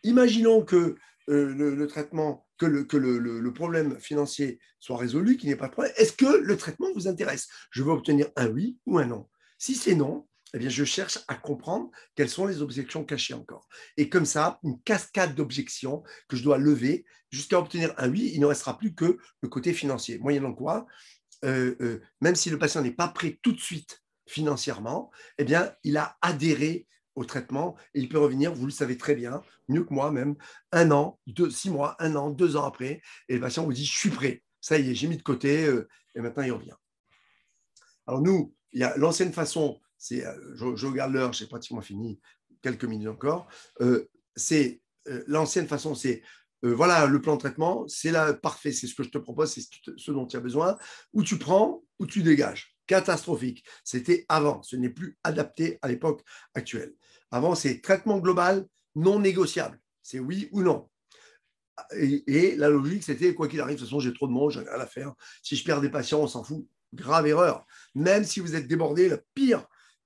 Imaginons que euh, le, traitement, que, le, problème financier soit résolu, qu'il n'y ait pas de problème, est-ce que le traitement vous intéresse Je veux obtenir un oui ou un non. Si c'est non, eh bien, je cherche à comprendre quelles sont les objections cachées encore. Et comme ça, une cascade d'objections que je dois lever jusqu'à obtenir un oui, il ne restera plus que le côté financier. Moyennant quoi, euh, euh, même si le patient n'est pas prêt tout de suite financièrement, eh bien, il a adhéré au traitement et il peut revenir, vous le savez très bien, mieux que moi même, un an, deux, six mois, un an, deux ans après, et le patient vous dit, je suis prêt, ça y est, j'ai mis de côté, euh, et maintenant il revient. Alors nous, il y a l'ancienne façon, c'est, euh, je, regarde l'heure, j'ai pratiquement fini, quelques minutes encore, euh, c'est l'ancienne façon, c'est voilà le plan de traitement, c'est là parfait, c'est ce que je te propose, c'est ce dont tu as besoin, ou tu prends, ou tu dégages catastrophique. C'était avant, ce n'est plus adapté à l'époque actuelle. Avant, c'est traitement global non négociable. C'est oui ou non. Et, la logique, c'était quoi qu'il arrive, de toute façon, j'ai trop de monde, j'ai rien à faire. Si je perds des patients, on s'en fout. Grave erreur. Même si vous êtes débordé, le pire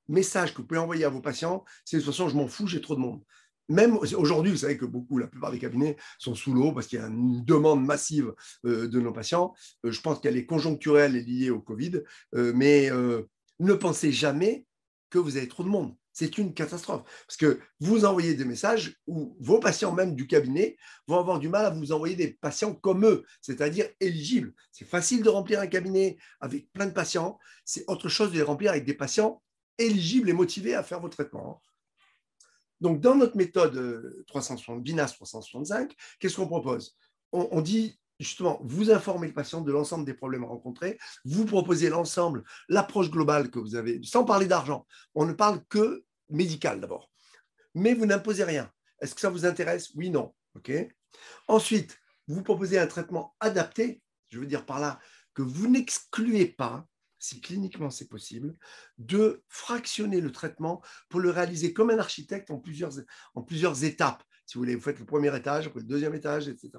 message que vous pouvez envoyer à vos patients, c'est de toute façon, je m'en fous, j'ai trop de monde même aujourd'hui, vous savez que beaucoup, la plupart des cabinets sont sous l'eau parce qu'il y a une demande massive euh, de nos patients. Euh, je pense qu'elle est conjoncturelle et liée au Covid, euh, mais ne pensez jamais que vous avez trop de monde. C'est une catastrophe parce que vous envoyez des messages où vos patients, même du cabinet, vont avoir du mal à vous envoyer des patients comme eux, c'est-à-dire éligibles. C'est facile de remplir un cabinet avec plein de patients. C'est autre chose de les remplir avec des patients éligibles et motivés à faire vos traitements. Hein. Donc, dans notre méthode 360, euh, BINAS 365, qu'est-ce qu'on propose on, dit justement, vous informez le patient de l'ensemble des problèmes rencontrés, vous proposez l'ensemble, l'approche globale que vous avez, sans parler d'argent. On ne parle que médical d'abord. Mais vous n'imposez rien. Est-ce que ça vous intéresse Oui, non. ok Ensuite, vous proposez un traitement adapté, je veux dire par là que vous n'excluez pas si cliniquement c'est possible, de fractionner le traitement pour le réaliser comme un architecte en plusieurs, étapes. Si vous voulez, vous faites le premier étage, le deuxième étage, etc.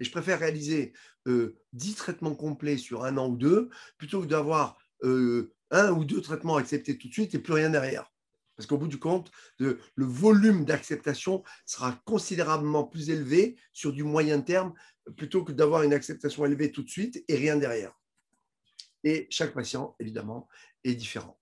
Et je préfère réaliser 10 euh, traitements complets sur un an ou deux plutôt que d'avoir euh, un ou deux traitements acceptés tout de suite et plus rien derrière. Parce qu'au bout du compte, le volume d'acceptation sera considérablement plus élevé sur du moyen terme plutôt que d'avoir une acceptation élevée tout de suite et rien derrière et chaque patient, évidemment, est différent.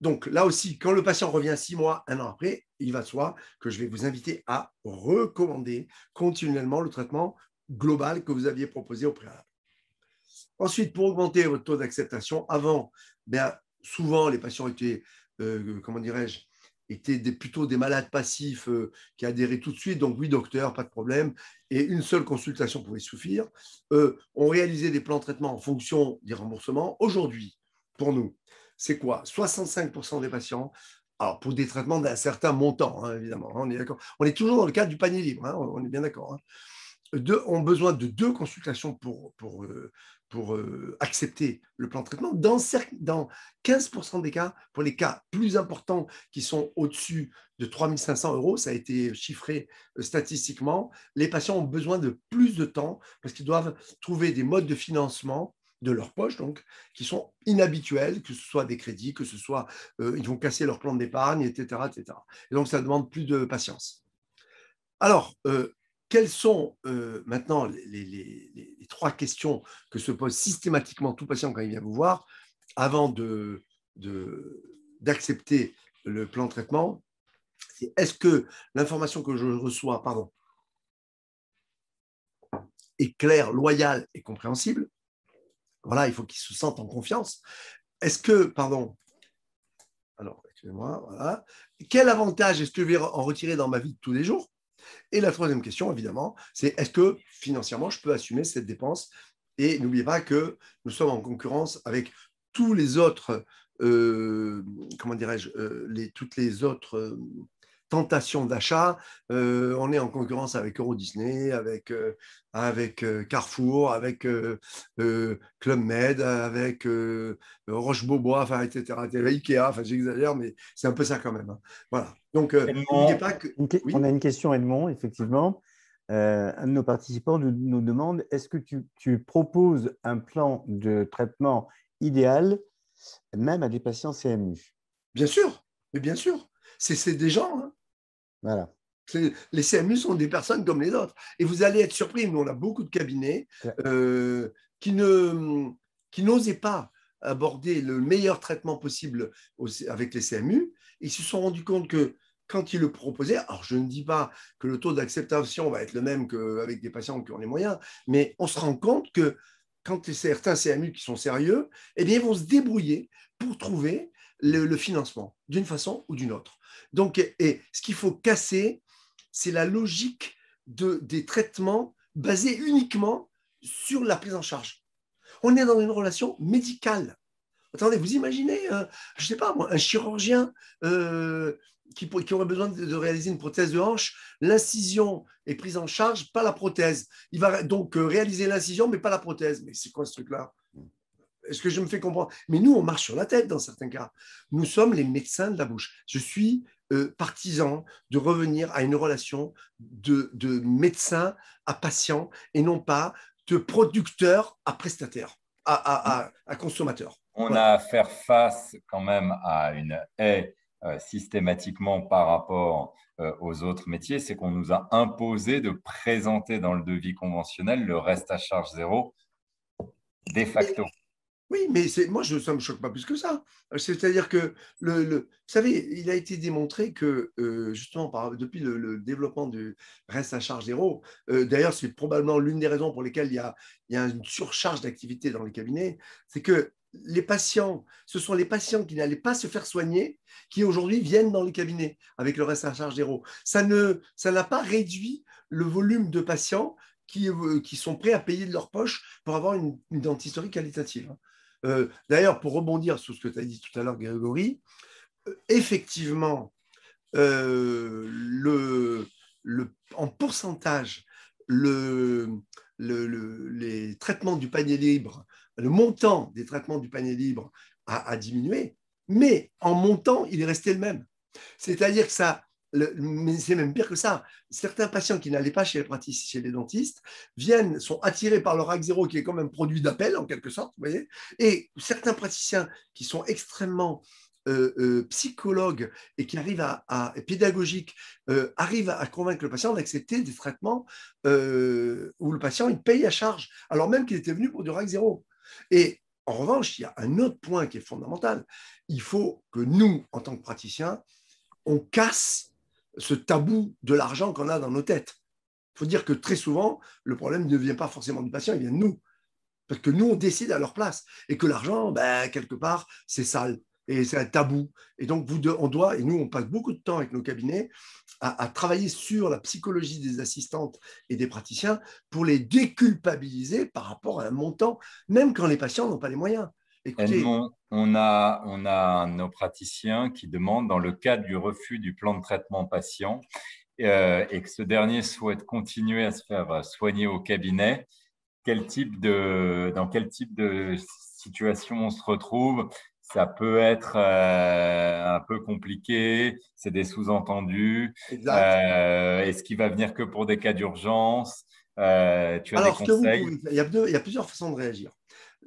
Donc là aussi, quand le patient revient six mois, un an après, il va de soi que je vais vous inviter à recommander continuellement le traitement global que vous aviez proposé au préalable. Ensuite, pour augmenter votre taux d'acceptation, avant, ben, souvent les patients étaient, euh, comment dirais-je, étaient plutôt des malades passifs euh, qui adhéraient tout de suite, donc oui, docteur, pas de problème, et une seule consultation pouvait suffire. Euh, on réalisait des plans de traitement en fonction des remboursements. Aujourd'hui, pour nous, c'est quoi 65% des patients, pour des traitements d'un certain montant, hein, évidemment, hein, on est d'accord. On est toujours dans le cadre du panier libre, hein, on, est bien d'accord. ont besoin de deux consultations pour, euh, pour euh, accepter le plan de traitement. Dans, 15% des cas, pour les cas plus importants qui sont au-dessus de 3500 euros, ça a été chiffré euh, statistiquement, les patients ont besoin de plus de temps parce qu'ils doivent trouver des modes de financement de leur poche, donc, qui sont inhabituels, que ce soit des crédits, que ce soit, euh, ils vont casser leur plan d'épargne, etc., etc. Et donc, ça demande plus de patience. Alors, quelles sont euh, maintenant les, trois questions que se pose systématiquement tout patient quand il vient vous voir avant de, d'accepter le plan de traitement est-ce que l'information que je reçois pardon, est claire, loyale et compréhensible Voilà, il faut qu'il se sente en confiance. Est-ce que, pardon, alors, excusez-moi, voilà. Quel avantage est-ce que je vais en retirer dans ma vie de tous les jours et la troisième question, évidemment, c'est est-ce que financièrement, je peux assumer cette dépense Et n'oubliez pas que nous sommes en concurrence avec tous les autres, euh, comment dirais-je, euh, toutes les autres euh, tentation d'achat. Euh, on est en concurrence avec Euro Disney, avec, euh, avec euh, Carrefour, avec Club Med, avec Roche Beaubois, enfin, etc. Ikea, j'exagère, mais c'est un peu ça quand même. Hein. Voilà. Donc, pas que... on a une question, Edmond, effectivement. un de nos participants nous, nous demande est-ce que tu, proposes un plan de traitement idéal même à des patients CMU Bien sûr, mais bien sûr. C'est des gens. Hein. Les CMU sont des personnes comme les autres. Et vous allez être surpris, nous, on a beaucoup de cabinets euh, qui qui n'osaient pas aborder le meilleur traitement possible avec les CMU. Ils se sont rendus compte que quand ils le proposaient, alors je ne dis pas que le taux d'acceptation va être le même qu'avec des patients qui ont les moyens, mais on se rend compte que quand certains CMU qui sont sérieux, eh bien, ils vont se débrouiller pour trouver le, financement, d'une façon ou d'une autre. Donc, et ce qu'il faut casser, c'est la logique des traitements basés uniquement sur la prise en charge. On est dans une relation médicale. Attendez, vous imaginez, euh, je ne sais pas un chirurgien euh, qui, aurait besoin de, réaliser une prothèse de hanche, l'incision est prise en charge, pas la prothèse. Il va donc euh, réaliser l'incision, mais pas la prothèse. Mais c'est quoi ce truc-là est-ce que je me fais comprendre Mais nous, on marche sur la tête dans certains cas. Nous sommes les médecins de la bouche. Je suis euh, partisan de revenir à une relation de, médecin à patient et non pas de producteur à prestataire, à, consommateur. On a à faire face quand même à une haie euh, systématiquement par rapport euh, aux autres métiers, c'est qu'on nous a imposé de présenter dans le devis conventionnel le reste à charge zéro de facto. Oui, mais moi, je, ça ne me choque pas plus que ça. Euh, c'est-à-dire que, vous savez, il a été démontré que, euh, justement, depuis le, développement du reste à charge zéro, euh, d'ailleurs, c'est probablement l'une des raisons pour lesquelles il y a, une surcharge d'activité dans les cabinets, c'est que les patients, ce sont les patients qui n'allaient pas se faire soigner qui aujourd'hui viennent dans les cabinets avec le reste à charge zéro. Ça n'a pas réduit le volume de patients qui, sont prêts à payer de leur poche pour avoir une, une dentisterie qualitative. Hein. Euh, d'ailleurs, pour rebondir sur ce que tu as dit tout à l'heure, Grégory, euh, effectivement, euh, en pourcentage, le, les traitements du panier libre, le montant des traitements du panier libre a, a diminué, mais en montant, il est resté le même. C'est-à-dire que ça, mais c'est même pire que ça. Certains patients qui n'allaient pas chez les, praticiens, les dentistes viennent, sont attirés par le RAC0 qui est quand même produit d'appel, en quelque sorte, vous voyez. Et certains praticiens qui sont extrêmement euh, euh, psychologues et qui arrivent à, pédagogiques, euh, arrivent à convaincre le patient d'accepter des traitements où le patient il paye à charge, alors même qu'il était venu pour du RAC0. Et en revanche, il y a un autre point qui est fondamental. Il faut que nous, en tant que praticiens, on casse ce tabou de l'argent qu'on a dans nos têtes. Il faut dire que très souvent, le problème ne vient pas forcément du patient, il vient de nous. Parce que nous, on décide à leur place. Et que l'argent, ben, quelque part, c'est sale et c'est un tabou. Et donc, vous on doit, et nous, on passe beaucoup de temps avec nos cabinets à, travailler sur la psychologie des assistantes et des praticiens pour les déculpabiliser par rapport à un montant, même quand les patients n'ont pas les moyens on, a, on a nos praticiens qui demandent, dans le cadre du refus du plan de traitement patient, euh, et que ce dernier souhaite continuer à se faire soigner au cabinet, quel type de, dans quel type de situation on se retrouve ça peut être euh, un peu compliqué, c'est des sous-entendus. Euh, est-ce qu'il va venir que pour des cas d'urgence tu as il, y a plusieurs façons de réagir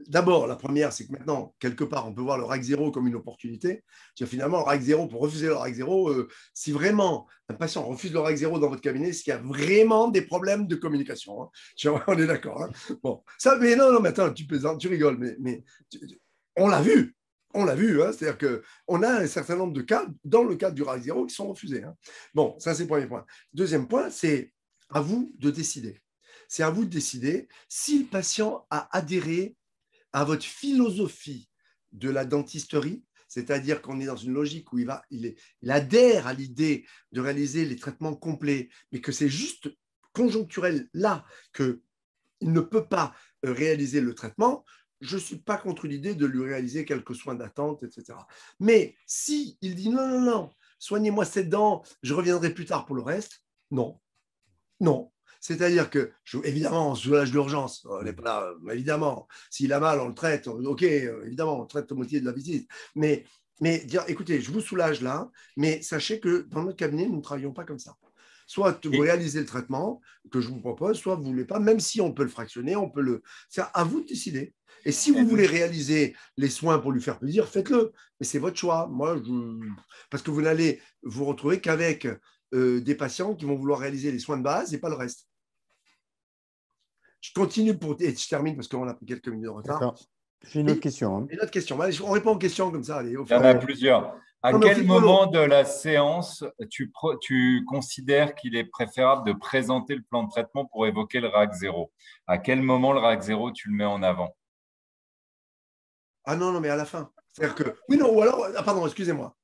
d'abord, la première, c'est que maintenant, quelque part, on peut voir le rac 0 comme une opportunité. finalement, le rac 0, pour refuser le rac 0, euh, si vraiment un patient refuse le rac 0 dans votre cabinet, c'est qu'il y a vraiment des problèmes de communication. Hein. on est d'accord. Hein. Bon, ça, mais non, non, mais attends, tu plaisantes, tu rigoles, mais, on l'a vu. On l'a vu, hein. c'est-à-dire qu'on a un certain nombre de cas dans le cadre du rac 0 qui sont refusés. Bon, ça c'est le premier point. Deuxième point, c'est à vous de décider. C'est à vous de décider si le patient a adhéré à votre philosophie de la dentisterie, c'est-à-dire qu'on est dans une logique où il, va, il, adhère à l'idée de réaliser les traitements complets, mais que c'est juste conjoncturel là qu'il ne peut pas euh, réaliser le traitement, je ne suis pas contre l'idée de lui réaliser quelques soins d'attente, etc. Mais si il dit non, non, non, soignez-moi cette dent, je reviendrai plus tard pour le reste, non, non, c'est-à-dire que, évidemment, on soulage d'urgence. Oh, euh, évidemment. S'il a mal, on le traite. ok, euh, évidemment, on traite au moitié de la visite. Mais, dire, écoutez, je vous soulage là, mais sachez que dans notre cabinet, nous ne travaillons pas comme ça. Soit vous réalisez le traitement que je vous propose, soit vous ne voulez pas, même si on peut le fractionner, on peut le. C'est à vous de décider. Et si vous voulez réaliser les soins pour lui faire plaisir, faites-le. Mais c'est votre choix. Moi, Parce que vous n'allez vous retrouver qu'avec euh, des patients qui vont vouloir réaliser les soins de base et pas le reste. Je continue pour, et je termine parce qu'on a pris quelques minutes de retard. J'ai une autre question. Hein. Une autre question. on répond aux questions comme ça. Il y en a plusieurs. À quel moment de la séance tu, tu considères qu'il est préférable de présenter le plan de traitement pour évoquer le RAC 0 À quel moment le RAC 0 tu le mets en avant Ah non, non, mais à la fin. C'est-à-dire que. Oui, non, ou alors. Ah, pardon, excusez-moi.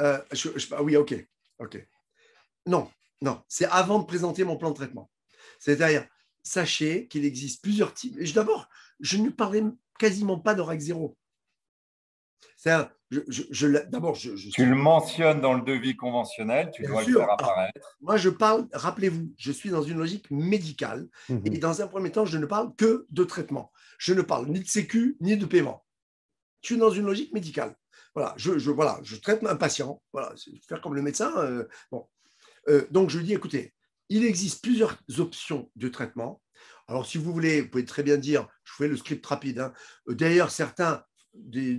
Euh, ah oui, ok. ok. Non, non, c'est avant de présenter mon plan de traitement. C'est-à-dire, sachez qu'il existe plusieurs types. D'abord, je ne parlais quasiment pas d'Orac Zéro. Je, d'abord, tu le mentionnes dans le devis conventionnel, tu dois le faire apparaître. Ah, moi, je parle, rappelez-vous, je suis dans une logique médicale mhm. et dans un premier temps, je ne parle que de traitement. Je ne parle ni de sécu ni de paiement. Je suis dans une logique médicale. Voilà, je, voilà, je traite un patient. Voilà, faire comme le médecin. Euh, bon. Euh, donc, je lui dis, écoutez, il existe plusieurs options de traitement. Alors, si vous voulez, vous pouvez très bien dire, je fais le script rapide. Hein. Euh, d'ailleurs, certains,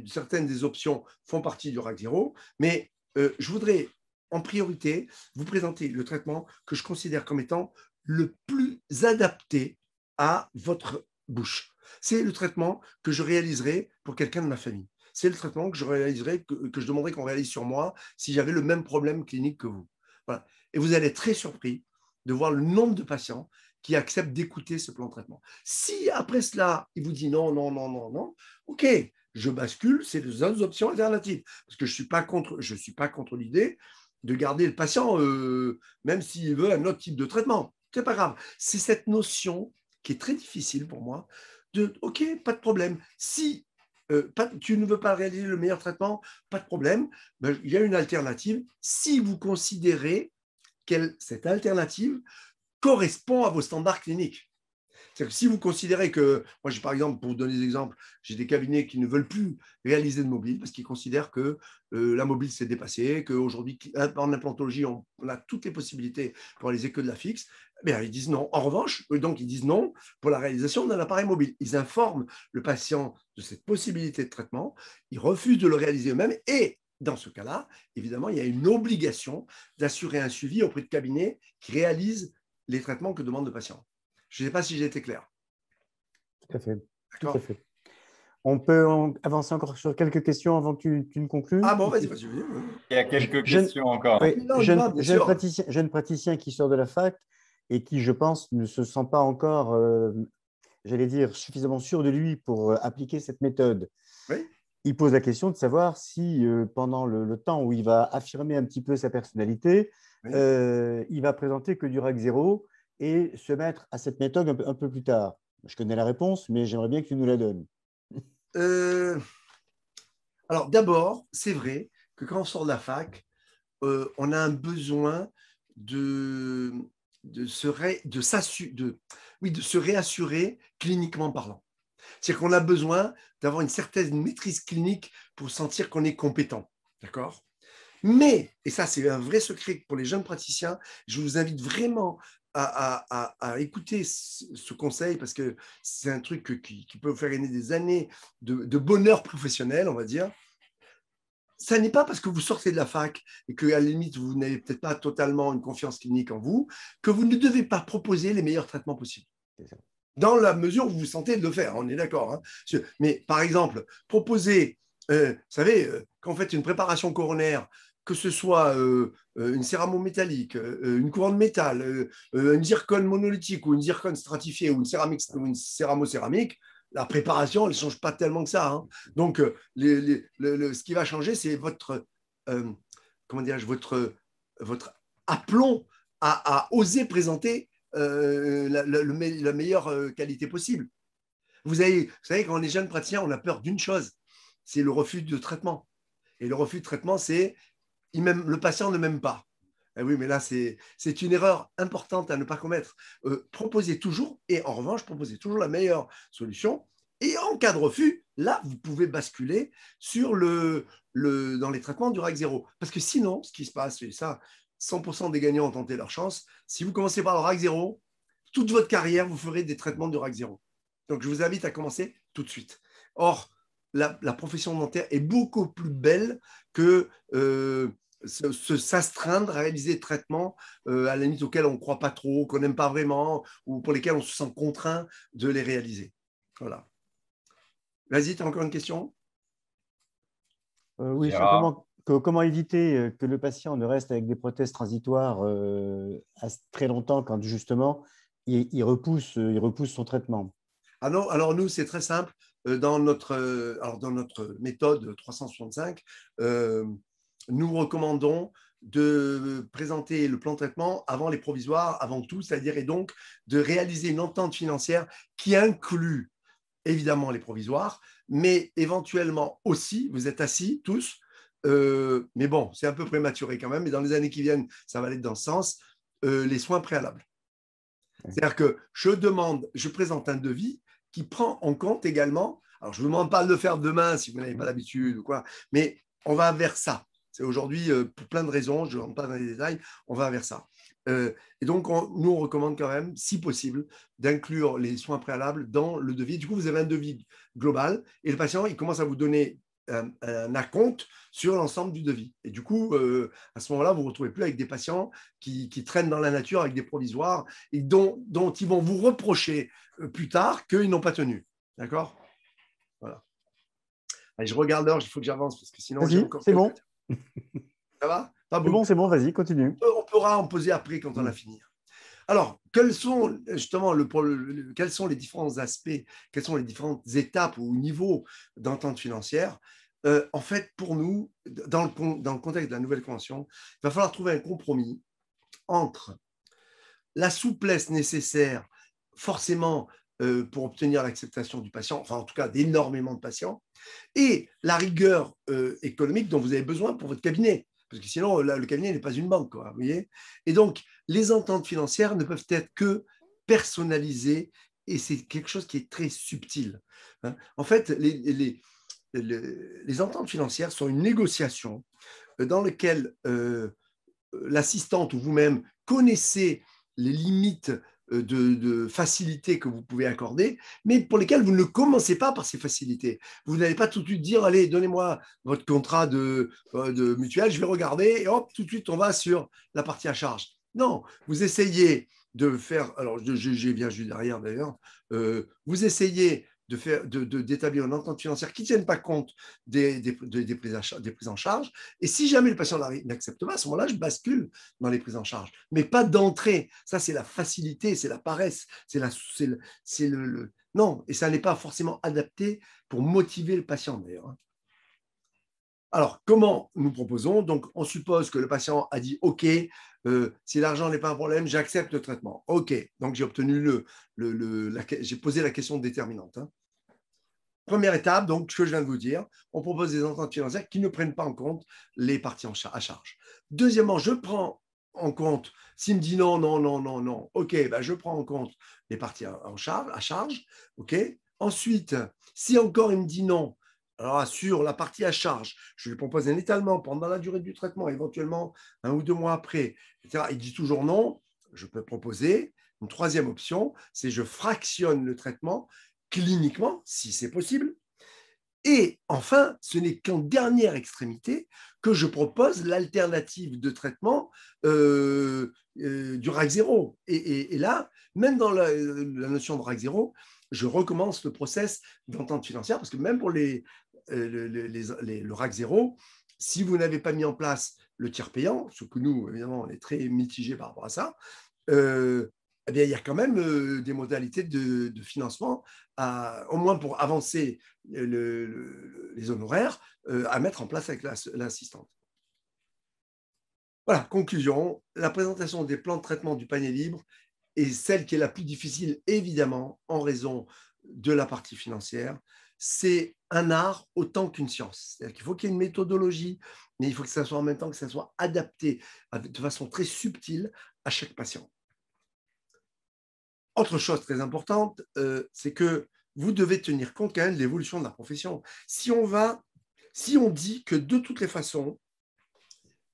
certaines des options font partie du RAC 0, mais euh, je voudrais en priorité vous présenter le traitement que je considère comme étant le plus adapté à votre bouche. C'est le traitement que je réaliserai pour quelqu'un de ma famille. C'est le traitement que je réaliserai, que, je demanderai qu'on réalise sur moi si j'avais le même problème clinique que vous. Et vous allez être très surpris de voir le nombre de patients qui acceptent d'écouter ce plan de traitement. Si après cela, il vous dit non, non, non, non, non, ok, je bascule, c'est les autres options alternatives. Parce que je ne suis pas contre, je suis pas contre l'idée de garder le patient, euh, même s'il veut un autre type de traitement. C'est pas grave. C'est cette notion qui est très difficile pour moi de OK, pas de problème. Si euh, tu ne veux pas réaliser le meilleur traitement, pas de problème. Ben, il y a une alternative. Si vous considérez cette alternative correspond à vos standards cliniques. si vous considérez que, moi j'ai par exemple, pour vous donner des exemples, j'ai des cabinets qui ne veulent plus réaliser de mobile parce qu'ils considèrent que euh, la mobile s'est dépassée, qu'aujourd'hui en implantologie on, a toutes les possibilités pour réaliser que de la fixe, eh ils disent non. En revanche, donc ils disent non pour la réalisation d'un appareil mobile. Ils informent le patient de cette possibilité de traitement, ils refusent de le réaliser eux-mêmes et dans ce cas-là, évidemment, il y a une obligation d'assurer un suivi auprès de cabinets qui réalisent les traitements que demande le patient. Je ne sais pas si j'ai été clair. Tout à fait. On peut avancer encore sur quelques questions avant que tu, ne conclues Ah bon, vas-y, vas-y. Il y a quelques questions encore. jeune, praticien, qui sort de la fac et qui, je pense, ne se sent pas encore, euh, j'allais dire, suffisamment sûr de lui pour euh, appliquer cette méthode. Oui il pose la question de savoir si euh, pendant le, temps où il va affirmer un petit peu sa personnalité, euh, il va présenter que du RAC 0 et se mettre à cette méthode un peu, plus tard. Je connais la réponse, mais j'aimerais bien que tu nous la donnes. Euh, alors d'abord, c'est vrai que quand on sort de la fac, on a un besoin de, de, se, oui, de se réassurer cliniquement parlant. C'est qu'on a besoin d'avoir une certaine maîtrise clinique pour sentir qu'on est compétent. D'accord Mais, et ça c'est un vrai secret pour les jeunes praticiens, je vous invite vraiment à, écouter ce, conseil parce que c'est un truc qui, peut vous faire gagner des années de, de bonheur professionnel, on va dire ça n'est pas parce que vous sortez de la fac et que, à la limite, vous n'avez peut-être pas totalement une confiance clinique en vous, que vous ne devez pas proposer les meilleurs traitements possibles dans la mesure où vous sentez de le faire, on est d'accord. Hein. Mais par exemple, proposer, euh, vous savez, euh, qu'en fait une préparation coronaire, que ce soit euh, une céramo métallique, une couronne métal, une zircone monolithique ou une zircone stratifiée ou une céramique céramo-céramique, la préparation, elle ne change pas tellement que ça. Hein. Donc, ce qui va changer, c'est votre, comment votre, votre aplomb à oser présenter euh, la, meilleure euh, qualité possible. Vous, savez, quand on est jeune praticien, on a peur d'une chose, c'est le refus de traitement. Et le refus de traitement, c'est le patient ne m'aime pas. Eh oui, mais là, c'est une erreur importante à ne pas commettre. Euh, proposez toujours, et en revanche, proposez toujours la meilleure solution. Et en cas de refus, là, vous pouvez basculer sur le, le, dans les traitements du RAC 0. Parce que sinon, ce qui se passe, c'est ça, 100% des gagnants ont tenté leur chance. Si vous commencez par le RAC 0, toute votre carrière, vous ferez des traitements de RAC 0. Donc, je vous invite à commencer tout de suite. Or, la, profession dentaire est beaucoup plus belle que euh, s'astreindre à réaliser des traitements euh, à la limite auxquels on ne croit pas trop, qu'on n'aime pas vraiment, ou pour lesquels on se sent contraint de les réaliser. Voilà. Vas-y, tu as encore une question euh, Oui, simplement, comment éviter euh, que le patient ne reste avec des prothèses transitoires euh, très longtemps quand justement il, euh, repousse, son traitement ah alors nous, c'est très simple. Dans notre, méthode 365, nous recommandons de présenter le plan de traitement avant les provisoires, avant tout, c'est-à-dire et donc de réaliser une entente financière qui inclut évidemment les provisoires, mais éventuellement aussi, vous êtes assis tous, euh, mais bon, c'est un peu prématuré quand même, mais dans les années qui viennent, ça va aller dans ce sens, euh, les soins préalables. C'est-à-dire que je demande, je présente un devis qui prend en compte également, alors je ne vous demande pas de le faire demain si vous n'avez pas l'habitude ou quoi, mais on va vers ça. C'est aujourd'hui, euh, pour plein de raisons, je ne rentre pas dans les détails, on va vers ça. et donc, on, nous, on recommande quand même, si possible, d'inclure les soins préalables dans le devis. Du coup, vous avez un devis global et le patient, il commence à vous donner un, euh, euh, un acompte sur l'ensemble du devis. Et du coup, euh, à ce moment-là, vous ne vous retrouvez plus avec des patients qui, qui, traînent dans la nature avec des provisoires et dont, dont ils vont vous reprocher plus tard qu'ils n'ont pas tenu. D'accord Voilà. Allez, je regarde l'heure, il faut que j'avance parce que sinon. Vas-y, c'est bon. Ça va C'est bon, c'est bon, vas-y, continue. On pourra en poser après quand on mm. a fini. Alors, quels sont justement les différents aspects, quelles sont les différentes étapes ou niveaux d'entente financière euh, En fait, pour nous, dans le, contexte de la nouvelle convention, il va falloir trouver un compromis entre la souplesse nécessaire, forcément, euh, pour obtenir l'acceptation du patient, enfin en tout cas d'énormément de patients, et la rigueur euh, économique dont vous avez besoin pour votre cabinet. Parce que sinon, le cabinet n'est pas une banque. vous voyez et donc, les ententes financières ne peuvent être que personnalisées et c'est quelque chose qui est très subtil. Hein. En fait, les, ententes financières sont une négociation euh, dans laquelle euh, l'assistante ou vous-même connaissez les limites euh, de, facilité que vous pouvez accorder, mais pour lesquelles vous ne commencez pas par ces facilités. Vous n'allez pas tout de suite dire, allez, donnez-moi votre contrat de, de mutuelle, je vais regarder, et hop, tout de suite, on va sur la partie à charge. Non, vous essayez de faire, alors j'ai bien juste derrière d'ailleurs, euh, vous essayez de faire d'établir une entente financière qui ne tienne pas compte des, prises en charge. Et si jamais le patient n'accepte pas, à ce moment-là, je bascule dans les prises en charge. Mais pas d'entrée. Ça, c'est la facilité, c'est la paresse, c'est la, le, non. Et ça n'est pas forcément adapté pour motiver le patient d'ailleurs. Hein. Alors, comment nous proposons Donc, on suppose que le patient a dit OK, euh, si l'argent n'est pas un problème, j'accepte le traitement. OK, donc j'ai obtenu le, j'ai posé la question déterminante. Hein. Première étape, donc, ce que je viens de vous dire, on propose des ententes financières qui ne prennent pas en compte les parties en à charge. Deuxièmement, je prends en compte, s'il me dit non, non, non, non, non, OK, ben, je prends en compte les parties en charge, à charge. OK. Ensuite, si encore il me dit non, alors, sur la partie à charge, je lui propose un étalement pendant la durée du traitement, éventuellement un ou deux mois après, etc. Il dit toujours non. Je peux proposer une troisième option, c'est je fractionne le traitement cliniquement, si c'est possible. Et enfin, ce n'est qu'en dernière extrémité que je propose l'alternative de traitement euh, euh, du RAC 0. Et, là, même dans la, notion de RAC 0, je recommence le process d'entente financière parce que même pour les, euh, le, le RAC 0, si vous n'avez pas mis en place le tiers payant, ce que nous, évidemment, on est très mitigé par rapport à ça, euh, eh il y a quand même euh, des modalités de, de financement, à, au moins pour avancer les honoraires, à mettre en place avec l'assistante. Voilà, conclusion. La présentation des plans de traitement du panier libre est celle qui est la plus difficile, évidemment, en raison de la partie financière c'est un art autant qu'une science. Il faut qu'il y ait une méthodologie, mais il faut que ça soit en même temps que ça soit adapté de façon très subtile à chaque patient. Autre chose très importante, euh, c'est que vous devez tenir compte quand même de l'évolution de la profession. Si on va, si on dit que de toutes les façons,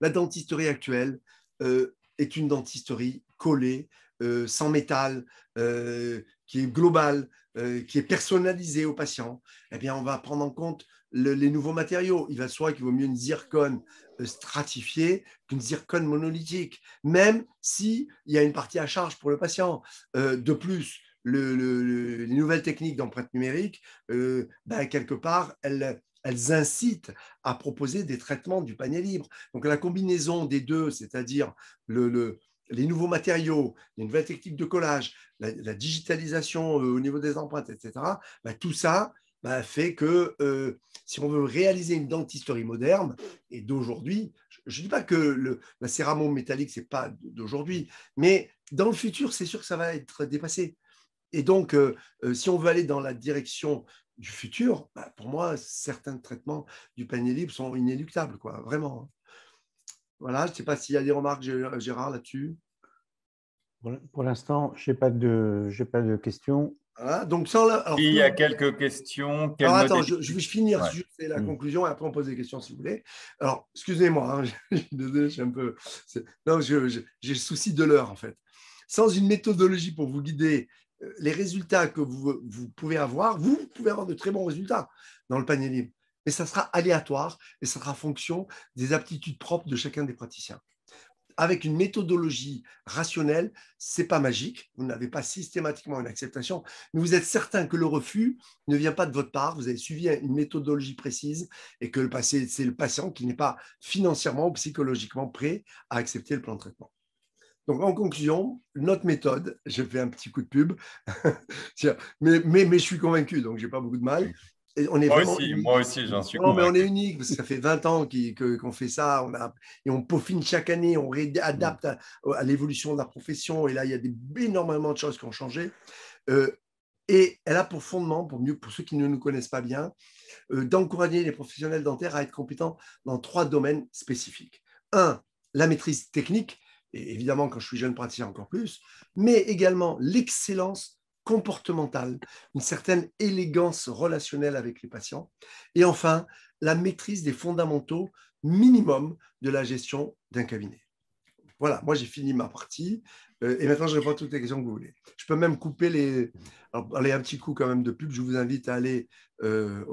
la dentisterie actuelle euh, est une dentisterie collée, euh, sans métal, qui est globale, euh, qui est personnalisé au patient, eh bien, on va prendre en compte les nouveaux matériaux. Il va de soi qu'il vaut mieux une zircone euh, stratifiée qu'une zircone monolithique, même s'il y a une partie à charge pour le patient. Euh, de plus, les nouvelles techniques d'empreinte numérique, ben, quelque part, elles, elles incitent à proposer des traitements du panier libre. Donc la combinaison des deux, c'est-à-dire le, les nouveaux matériaux, les nouvelles techniques de collage, la, digitalisation euh, au niveau des empreintes, etc., bah, tout ça bah, fait que euh, si on veut réaliser une dentisterie moderne et d'aujourd'hui, je ne dis pas que la céramo métallique, ce n'est pas d'aujourd'hui, mais dans le futur, c'est sûr que ça va être dépassé. Et donc, euh, si on veut aller dans la direction du futur, bah, pour moi, certains traitements du panier libre sont inéluctables, quoi, vraiment. Hein. Voilà, je ne sais pas s'il y a des remarques, euh, Gérard, là-dessus. Pour l'instant, je n'ai pas, de, pas de questions. donc sans Il y a quelques questions. attends, je, vais finir la mm. conclusion et après on pose des questions si vous voulez. Alors, excusez-moi, hein, *laughs* un peu. j'ai le souci de l'heure en fait. Sans une méthodologie pour vous guider, euh, les résultats que vous, pouvez avoir, vous pouvez avoir de très bons résultats dans le panier libre mais ça sera aléatoire et ça sera fonction des aptitudes propres de chacun des praticiens. Avec une méthodologie rationnelle, c'est pas magique, vous n'avez pas systématiquement une acceptation, mais vous êtes certain que le refus ne vient pas de votre part, vous avez suivi une méthodologie précise et que c'est le patient qui n'est pas financièrement ou psychologiquement prêt à accepter le plan de traitement. Donc, en conclusion, notre méthode, je fais un petit coup de pub, *laughs* mais, mais je suis convaincu, donc je n'ai pas beaucoup de mal on est moi, aussi, moi, aussi, j'en suis Non, mais on est unique, parce que ça fait 20 ans qu'on fait ça, on a, et on peaufine chaque année, on adapte à, l'évolution de la profession, et là, il y a énormément de choses qui ont changé. Euh, et elle a pour fondement, pour, mieux, pour ceux qui ne nous connaissent pas bien, euh, d'encourager les professionnels dentaires à être compétents dans trois domaines spécifiques. Un, la maîtrise technique, et évidemment quand je suis jeune praticien encore plus, mais également l'excellence comportementale, une certaine élégance relationnelle avec les patients, et enfin la maîtrise des fondamentaux minimum de la gestion d'un cabinet. Voilà, moi j'ai fini ma partie euh, et maintenant je réponds à toutes les questions que vous voulez. Je peux même couper les. allez, un petit coup quand même de pub. Je vous invite à aller euh,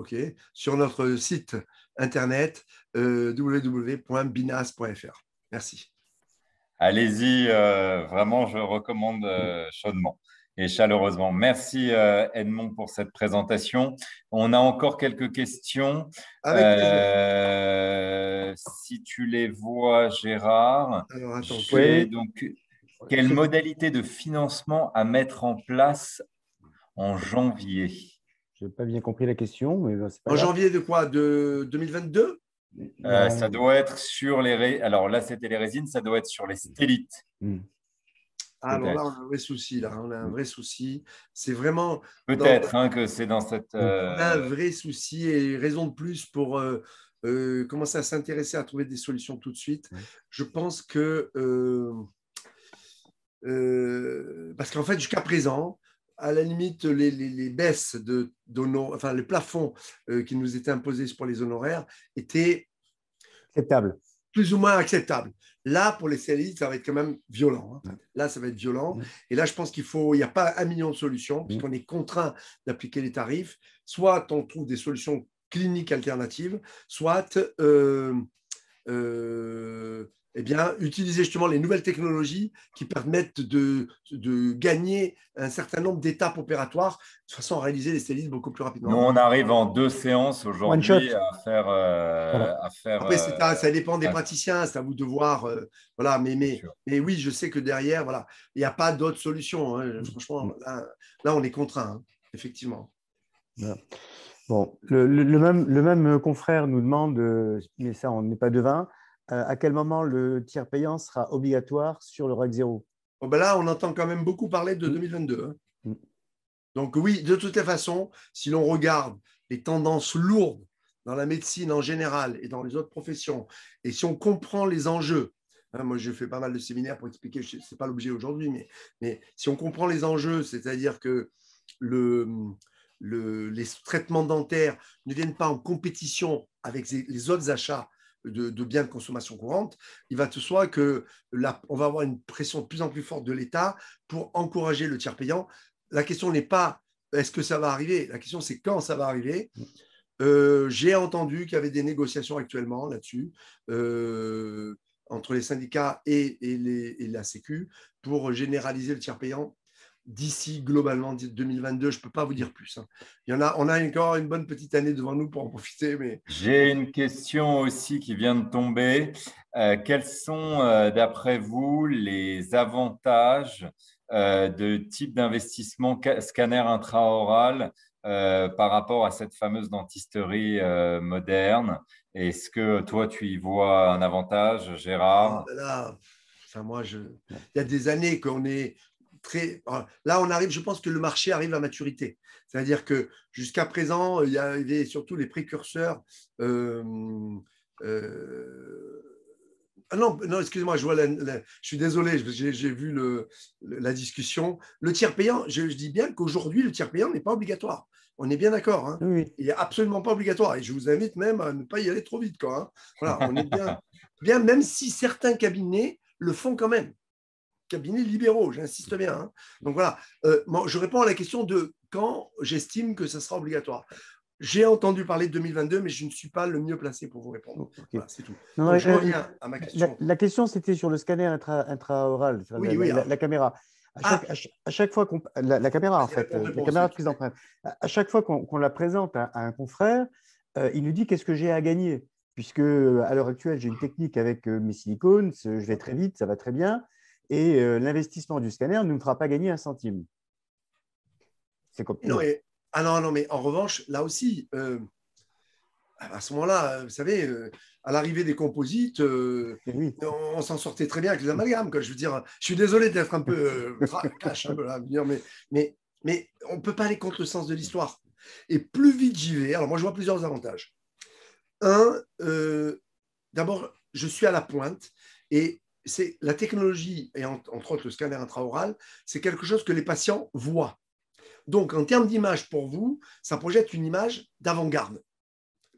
sur notre site internet euh, www.binas.fr. Merci. Allez-y, euh, vraiment, je recommande chaudement et chaleureusement. Merci euh, Edmond pour cette présentation. On a encore quelques questions. Euh, si tu les vois, Gérard. quelle modalité de financement à mettre en place en janvier Je n'ai pas bien compris la question. Mais ben, en janvier de quoi De 2022 euh, ça doit être sur les. Alors là, c'était les résines, ça doit être sur les stélites. Hmm. Ah, alors là, on a un vrai souci. Là, hein, on a un vrai souci. C'est vraiment. Peut-être hein, que c'est dans cette. On a euh, un vrai souci et raison de plus pour euh, euh, commencer à s'intéresser à trouver des solutions tout de suite. Je pense que. parce qu'en fait, jusqu'à présent, à la limite, les, baisses de, enfin, les plafonds qui nous étaient imposés pour les honoraires étaient acceptables plus ou moins acceptable. Là, pour les séries ça va être quand même violent. Hein. Là, ça va être violent. Et là, je pense qu'il faut, il n'y a pas un million de solutions, puisqu'on est contraint d'appliquer les tarifs. Soit on trouve des solutions cliniques alternatives, soit euh, euh, eh bien, utiliser justement les nouvelles technologies qui permettent de, de gagner un certain nombre d'étapes opératoires, de façon à réaliser les stélites beaucoup plus rapidement. Nous, on arrive en deux séances aujourd'hui à faire. Euh, euh, ça dépend des praticiens, Ça vous de voir. Euh, voilà, mais, mais, mais, oui, je sais que derrière, voilà, il n'y a pas d'autre solution. Hein. Mm. franchement, là, on est contraint, hein, effectivement. Bon, le, même, le même confrère nous demande, mais ça, on n'est pas devin euh, à quel moment le tiers payant sera obligatoire sur le RAC 0 ben Là, on entend quand même beaucoup parler de 2022. Mm. Hein. Mm. Donc oui, de toutes les façons, si l'on regarde les tendances lourdes dans la médecine en général et dans les autres professions, et si on comprend les enjeux, hein, moi je fais pas mal de séminaires pour expliquer, ce n'est pas l'objet aujourd'hui, mais, si on comprend les enjeux, c'est-à-dire que les traitements dentaires ne viennent pas en compétition avec les autres achats de, biens de consommation courante, il va de soi que on va avoir une pression de plus en plus forte de l'État pour encourager le tiers payant. La question n'est pas est-ce que ça va arriver, la question c'est quand ça va arriver. Mm. Euh, j'ai entendu qu'il y avait des négociations actuellement là-dessus. Euh, entre les syndicats et, et, la Sécu pour généraliser le tiers payant d'ici globalement 2022. Je ne peux pas vous dire plus. Hein. Il y en a, on a encore une bonne petite année devant nous pour en profiter. Mais... J'ai une question aussi qui vient de tomber. Euh, quels sont, euh, d'après vous, les avantages euh, de type d'investissement scanner intraoral par rapport à cette fameuse dentisterie moderne Est-ce que toi, tu y vois un avantage, Gérard oh moi, je... il y a des années qu'on est ah, là, on arrive, je pense que le marché arrive à maturité. C'est-à-dire que jusqu'à présent, il y a surtout les précurseurs. Euh, euh, ah non, non excusez-moi, je, vois je suis désolé, j'ai vu la discussion. Le tiers payant, je, dis bien qu'aujourd'hui, le tiers payant n'est pas obligatoire. On est bien d'accord. Hein. Il n'est absolument pas obligatoire. Et je vous invite même à ne pas y aller trop vite. Quoi, hein. voilà, on est *laughs* bien, même si certains cabinets le font quand même cabinets libéraux, j'insiste bien. Hein. Donc voilà, euh, je réponds à la question de quand j'estime que ça sera obligatoire. J'ai entendu parler de 2022, mais je ne suis pas le mieux placé pour vous répondre. c'est tout. je euh, reviens à ma question. La, question, c'était sur le scanner intra, intraoral, oui, la, caméra. Ah. À chaque, fois qu'on la, caméra en fait, euh, caméra prise À, chaque fois qu'on la présente à, un confrère, il nous dit qu'est-ce que j'ai à gagner puisque à l'heure actuelle, j'ai une technique avec mes silicones, je vais très vite, ça va très bien et euh, l'investissement du scanner ne nous fera pas gagner un centime. C'est compliqué. Non, ah non, mais en revanche, là aussi, euh, à ce moment-là, euh, vous savez, à l'arrivée des composites, eh on, s'en sortait très bien avec les amalgames. je veux dire, je suis désolé d'être un peu *laughs* cash, mais, mais, mais on ne peut pas aller contre le sens de l'histoire. Et plus vite j'y vais, alors moi je vois plusieurs avantages. Un, d'abord, je suis à la pointe et c'est la technologie, et entre autres le scanner intraoral, c'est quelque chose que les patients voient. Donc, en termes d'image pour vous, ça projette une image d'avant-garde.